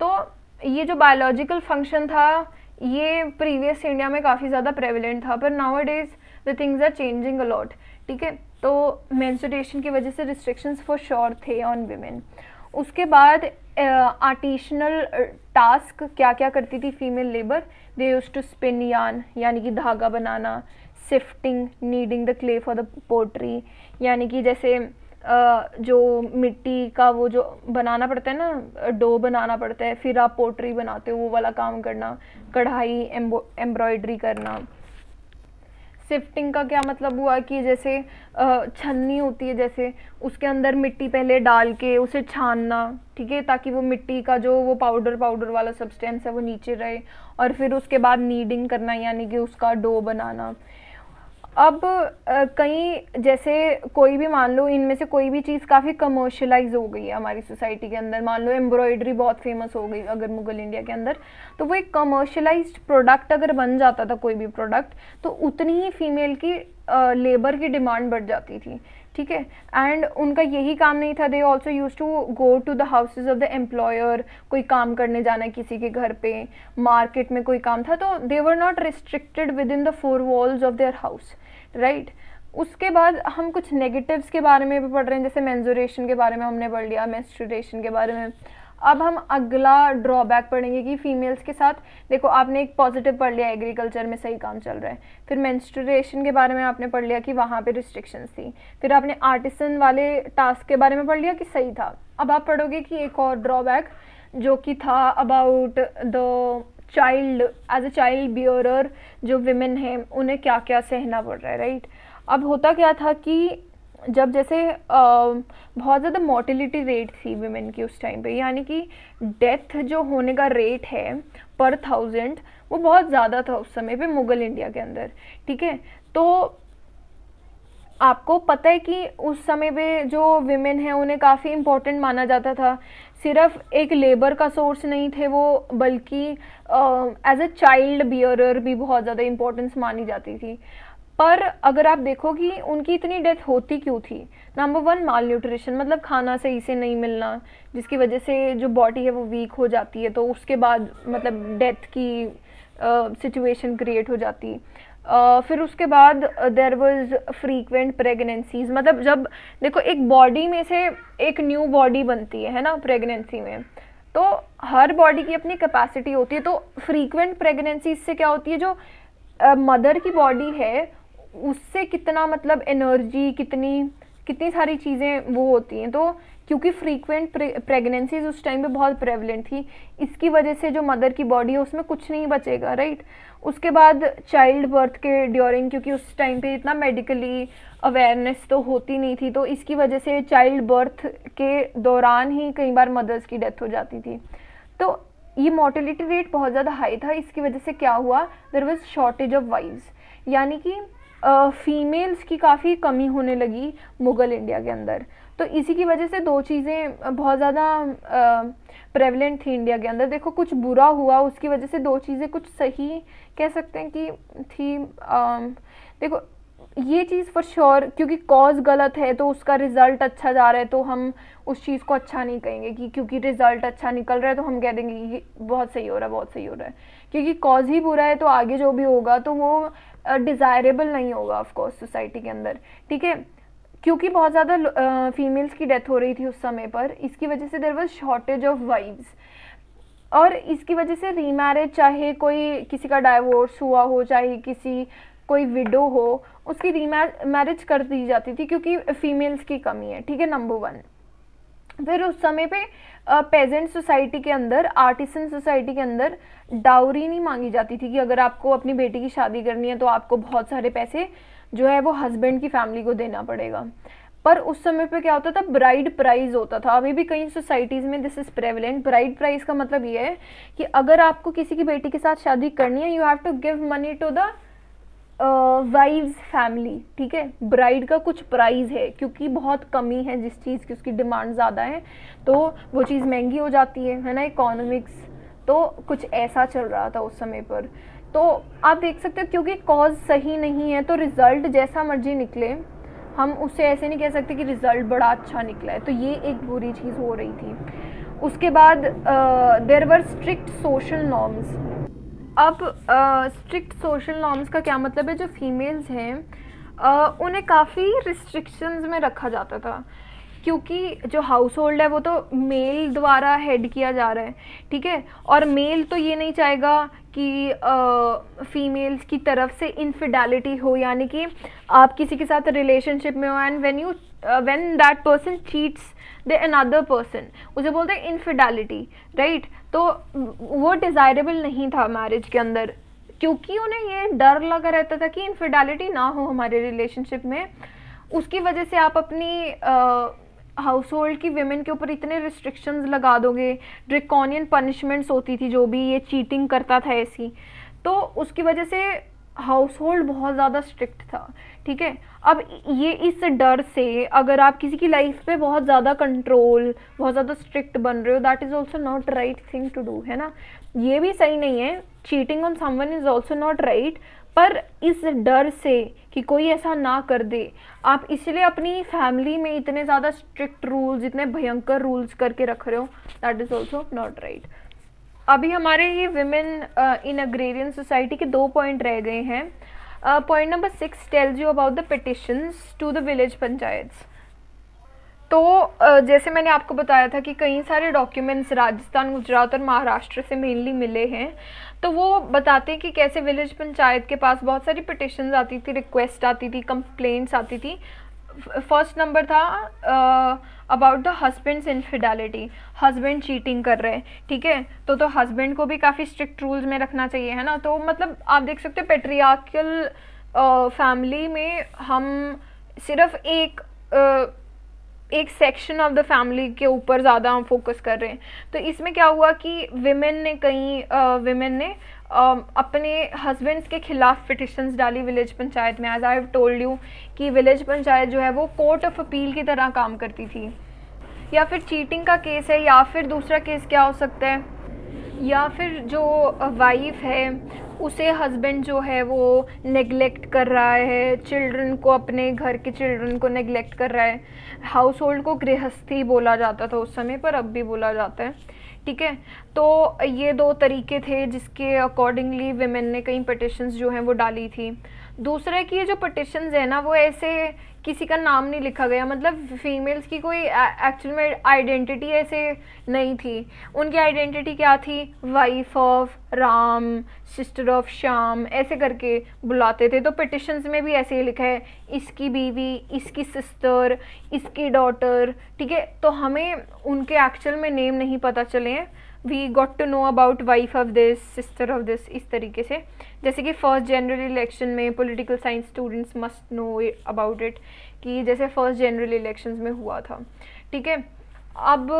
तो ये जो बायोलॉजिकल फंक्शन था ये प्रीवियस इंडिया में काफ़ी ज़्यादा प्रेवलेंट था पर now days the things are changing a lot ठीक है तो मैंसुटेशन की वजह से रिस्ट्रिक्शंस फॉर श्योर थे ऑन वीमेन उसके बाद आर्टिशनल टास्क क्या क्या करती थी female labour they use to spin yarn यानी कि धागा बनाना sifting kneading the clay for the pottery यानी कि जैसे जो मिट्टी का वो जो बनाना पड़ता है ना डो बनाना पड़ता है फिर आप पोट्री बनाते हो वो वाला काम करना कढ़ाई एम्ब्रॉयडरी करना सिफ्टिंग का क्या मतलब हुआ कि जैसे छन्नी होती है जैसे उसके अंदर मिट्टी पहले डाल के उसे छानना ठीक है ताकि वो मिट्टी का जो वो पाउडर पाउडर वाला सब्सटेंस है वो नीचे रहे और फिर उसके बाद नीडिंग करना यानी कि उसका डो बनाना अब कई जैसे कोई भी मान लो इनमें से कोई भी चीज़ काफ़ी कमर्शलाइज हो गई है हमारी सोसाइटी के अंदर मान लो एम्ब्रॉयडरी बहुत फेमस हो गई अगर मुगल इंडिया के अंदर तो वो एक कमर्शलाइज्ड प्रोडक्ट अगर बन जाता था कोई भी प्रोडक्ट तो उतनी ही फीमेल की लेबर की डिमांड बढ़ जाती थी ठीक है एंड उनका यही काम नहीं था they also use to go to the houses of the employer कोई काम करने जाना किसी के घर पे मार्केट में कोई काम था तो they were not restricted within the four walls of their house right right? उसके बाद हम कुछ नेगेटिव्स के बारे में भी पढ़ रहे हैं जैसे मेन्जोरेशन के बारे में हमने पढ़ लिया मेस्ट्रेशन के बारे में अब हम अगला ड्रॉबैक पढ़ेंगे कि फीमेल्स के साथ देखो आपने एक पॉजिटिव पढ़ लिया एग्रीकल्चर में सही काम चल रहा है फिर मेंस्ट्रुएशन के बारे में आपने पढ़ लिया कि वहाँ पे रिस्ट्रिक्शंस थी फिर आपने आर्टिसन वाले टास्क के बारे में पढ़ लिया कि सही था अब आप पढ़ोगे कि एक और ड्रॉबैक जो कि था about the child as a child bearer जो विमेन हैं उन्हें क्या क्या सहना पड़ रहा है राइट अब होता क्या था कि जब जैसे बहुत ज़्यादा मोर्टिलिटी रेट थी वीमेन की उस टाइम पे यानी कि डेथ जो होने का रेट है पर थाउजेंड वो बहुत ज़्यादा था उस समय पे मुग़ल इंडिया के अंदर ठीक है तो आपको पता है कि उस समय पे जो विमेन हैं उन्हें काफ़ी इम्पोर्टेंट माना जाता था सिर्फ एक लेबर का सोर्स नहीं थे वो बल्कि एज अ चाइल्ड बियरर भी बहुत ज़्यादा इम्पोर्टेंस मानी जाती थी पर अगर आप देखो कि उनकी इतनी डेथ होती क्यों थी नंबर वन माल न्यूट्रिशन मतलब खाना सही से नहीं मिलना जिसकी वजह से जो बॉडी है वो वीक हो जाती है तो उसके बाद मतलब डेथ की सिचुएशन uh, क्रिएट हो जाती Uh, फिर उसके बाद देर वॉज फ्रीक्वेंट प्रेगनेंसीज मतलब जब देखो एक बॉडी में से एक न्यू बॉडी बनती है है ना प्रेगनेंसी में तो हर बॉडी की अपनी कैपेसिटी होती है तो फ्रीक्वेंट प्रेगनेंसीज से क्या होती है जो मदर uh, की बॉडी है उससे कितना मतलब एनर्जी कितनी कितनी सारी चीज़ें वो होती हैं तो क्योंकि फ्रीक्वेंट प्रेगनेंसीज उस टाइम पे बहुत प्रेवलेंट थी इसकी वजह से जो मदर की बॉडी है उसमें कुछ नहीं बचेगा राइट right? उसके बाद चाइल्ड बर्थ के ड्यूरिंग क्योंकि उस टाइम पे इतना मेडिकली अवेयरनेस तो होती नहीं थी तो इसकी वजह से चाइल्ड बर्थ के दौरान ही कई बार मदर्स की डेथ हो जाती थी तो ये मोर्टिलिटी रेट बहुत ज़्यादा हाई था इसकी वजह से क्या हुआ there was shortage of wives यानी कि फीमेल्स की काफ़ी कमी होने लगी मुग़ल इंडिया के अंदर तो इसी की वजह से दो चीज़ें बहुत ज़्यादा प्रेवलेंट थी इंडिया के अंदर देखो कुछ बुरा हुआ उसकी वजह से दो चीज़ें कुछ सही कह सकते हैं कि थी आ, देखो ये चीज़ फॉर श्योर क्योंकि कॉज गलत है तो उसका रिज़ल्ट अच्छा जा रहा है तो हम उस चीज़ को अच्छा नहीं कहेंगे कि क्योंकि रिज़ल्ट अच्छा निकल रहा है तो हम कह देंगे कि बहुत सही हो रहा है बहुत सही हो रहा है क्योंकि कॉज ही बुरा है तो आगे जो भी होगा तो वो डिज़ायरेबल uh, नहीं होगा ऑफकोर्स सोसाइटी के अंदर ठीक है क्योंकि बहुत ज़्यादा फीमेल्स uh, की डेथ हो रही थी उस समय पर इसकी वजह से there was shortage of wives और इसकी वजह से रीमैरिज चाहे कोई किसी का डाइवोर्स हुआ हो चाहे किसी कोई विडो हो उसकी रीमैरिज कर दी जाती थी क्योंकि फीमेल्स की कमी है ठीक है नंबर वन फिर उस समय पे पेजेंट सोसाइटी के अंदर आर्टिसन सोसाइटी के अंदर डाउरी नहीं मांगी जाती थी कि अगर आपको अपनी बेटी की शादी करनी है तो आपको बहुत सारे पैसे जो है वो हस्बैंड की फैमिली को देना पड़ेगा पर उस समय पे क्या होता था ब्राइड प्राइज होता था अभी भी कई सोसाइटीज़ में this is prevalent bride price का मतलब ये है कि अगर आपको किसी की बेटी के साथ शादी करनी है you have to give money to the wives family ठीक है ब्राइड का कुछ प्राइस है क्योंकि बहुत कमी है जिस चीज़ की उसकी डिमांड ज़्यादा है तो वो चीज़ महंगी हो जाती है है ना इकोनॉमिक्स तो कुछ ऐसा चल रहा था उस समय पर तो आप देख सकते हो क्योंकि कॉज सही नहीं है तो रिज़ल्ट जैसा मर्जी निकले हम उससे ऐसे नहीं कह सकते कि रिज़ल्ट बड़ा अच्छा निकला है तो ये एक बुरी चीज़ हो रही थी उसके बाद there were strict social norms अब स्ट्रिक्ट सोशल नॉर्म्स का क्या मतलब है जो फीमेल्स हैं uh, उन्हें काफ़ी रिस्ट्रिक्शंस में रखा जाता था क्योंकि जो हाउस होल्ड है वो तो मेल द्वारा हेड किया जा रहा है ठीक है और मेल तो ये नहीं चाहेगा कि फीमेल्स की तरफ से इनफिडेलिटी हो यानी कि आप किसी के साथ रिलेशनशिप में हो and when you when that person cheats the another person उसे बोलते हैं इनफिडेलिटी राइट तो वो डिज़ायरेबल नहीं था मैरिज के अंदर क्योंकि उन्हें ये डर लगा रहता था कि इनफिडेलिटी ना हो हमारे रिलेशनशिप में उसकी वजह से आप अपनी uh, हाउस होल्ड की वेमेन के ऊपर इतने रिस्ट्रिक्शंस लगा दोगे ड्रिकॉनियन पनिशमेंट्स होती थी जो भी ये चीटिंग करता था ऐसी तो उसकी वजह से हाउस होल्ड बहुत ज़्यादा स्ट्रिक्ट था ठीक है अब ये इस डर से अगर आप किसी की लाइफ पे बहुत ज़्यादा कंट्रोल बहुत ज़्यादा स्ट्रिक्ट बन रहे हो that is also not right thing to do है ना ये भी सही नहीं है cheating on someone is also not right पर इस डर से कि कोई ऐसा ना कर दे आप इसलिए अपनी फैमिली में इतने ज़्यादा स्ट्रिक्ट रूल्स इतने भयंकर रूल्स करके रख रहे हो that is also not right अभी हमारे ही विमेन इन अग्रेरियन सोसाइटी के दो पॉइंट रह गए हैं point number six tells you about the petitions to the village panchayat तो uh, जैसे मैंने आपको बताया था कि कई सारे डॉक्यूमेंट्स राजस्थान गुजरात और महाराष्ट्र से मेनली मिले हैं तो वो बताते हैं कि कैसे विलेज पंचायत के पास बहुत सारी पटिशन आती थी रिक्वेस्ट आती थी कंप्लेंट्स आती थी फर्स्ट नंबर था about the husband's infidelity husband cheating कर रहे हैं ठीक है तो तो हस्बैंड को भी काफ़ी स्ट्रिक्ट रूल्स में रखना चाहिए है ना तो मतलब आप देख सकते हो पेट्रियाकल फैमिली में हम सिर्फ एक uh, एक सेक्शन ऑफ द फैमिली के ऊपर ज़्यादा हम फोकस कर रहे हैं तो इसमें क्या हुआ कि विमेन ने कई विमेन ने आ, अपने हस्बैंड्स के ख़िलाफ़ पिटिशंस डाली विलेज पंचायत में as I have told you कि विलेज पंचायत जो है वो कोर्ट ऑफ अपील की तरह काम करती थी या फिर चीटिंग का केस है या फिर दूसरा केस क्या हो सकता है या फिर जो वाइफ है उसे हस्बैंड जो है वो नेग्लेक्ट कर रहा है चिल्ड्रन को अपने घर के चिल्ड्रन को नेगलेक्ट कर रहा है हाउस होल्ड को गृहस्थी बोला जाता था उस समय पर अब भी बोला जाता है ठीक है तो ये दो तरीके थे जिसके अकॉर्डिंगली वेमेन ने कई पटिशन्स जो हैं वो डाली थी दूसरा कि ये जो पटिशन्स है ना वो ऐसे किसी का नाम नहीं लिखा गया मतलब फीमेल्स की कोई एक्चुअल में आइडेंटिटी ऐसे नहीं थी उनकी आइडेंटिटी क्या थी wife of Ram sister of Shyam ऐसे करके बुलाते थे तो पिटिशन्स में भी ऐसे ही लिखा है इसकी बीवी इसकी सिस्टर इसकी डॉटर ठीक है तो हमें उनके एक्चुअल में नेम नहीं पता चले हैं we got to know about wife of this sister of this इस तरीके से जैसे कि फर्स्ट जनरल इलेक्शन में political science students must know about it कि जैसे फर्स्ट जनरल इलेक्शन में हुआ था ठीक है अब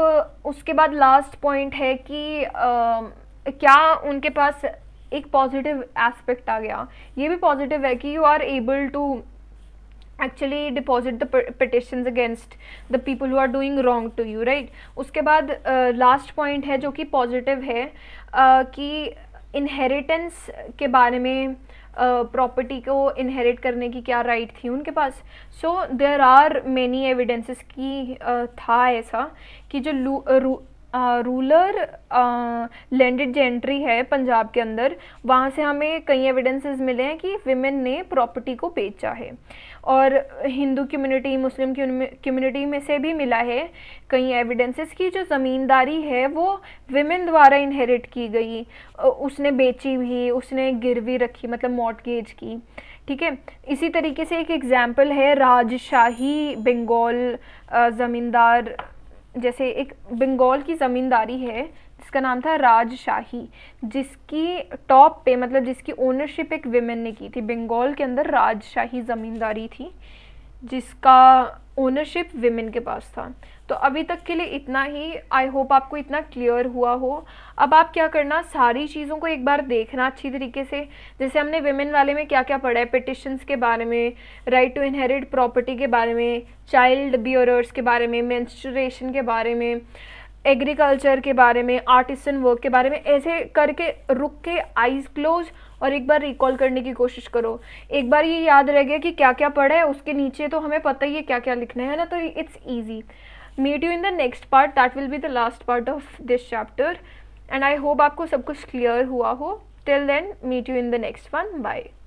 उसके बाद लास्ट पॉइंट है कि आ, क्या उनके पास एक पॉजिटिव एस्पेक्ट आ गया ये भी पॉजिटिव है कि you are able to actually deposit the petitions against the people who are doing wrong to you right उसके बाद लास्ट uh, पॉइंट है जो कि पॉजिटिव है uh, कि इनहेरिटेंस के बारे में प्रॉपर्टी uh, को इनहेरिट करने की क्या राइट right थी उनके पास so there are many evidences की uh, था ऐसा कि जो रूलर लैंडेड जेंट्री है पंजाब के अंदर वहाँ से हमें कई एविडेंसेस मिले हैं कि विमेन ने प्रॉपर्टी को बेचा है और हिंदू कम्युनिटी मुस्लिम कम्युनिटी में से भी मिला है कई एविडेंसेस की जो ज़मींदारी है वो विमेन द्वारा इनहेरिट की गई उसने बेची भी उसने गिरवी रखी मतलब मॉडगेज की ठीक है इसी तरीके से एक एग्ज़ाम्पल है राजशाही बंगाल ज़मींदार जैसे एक बंगाल की ज़मींदारी है जिसका नाम था राजशाही जिसकी टॉप पे मतलब जिसकी ओनरशिप एक विमेन ने की थी बंगाल के अंदर राजशाही ज़मींदारी थी जिसका ओनरशिप विमेन के पास था तो अभी तक के लिए इतना ही आई होप आपको इतना क्लियर हुआ हो अब आप क्या करना सारी चीज़ों को एक बार देखना अच्छी तरीके से जैसे हमने विमेन वाले में क्या क्या पढ़ा है पिटिशंस के बारे में राइट टू इनहेरिट प्रॉपर्टी के बारे में चाइल्ड बियरर्स के बारे में मैंस्ट्रेशन के बारे में एग्रीकल्चर के बारे में आर्टिसन वर्क के बारे में ऐसे करके रुक के आइज क्लोज और एक बार रिकॉल करने की कोशिश करो एक बार ये याद रह गया कि क्या क्या पढ़ा है उसके नीचे तो हमें पता ही है क्या क्या लिखना है ना तो it's easy meet you in the next part that will be the last part of this chapter and I hope आपको सब कुछ क्लियर हुआ हो till then meet you in the next one bye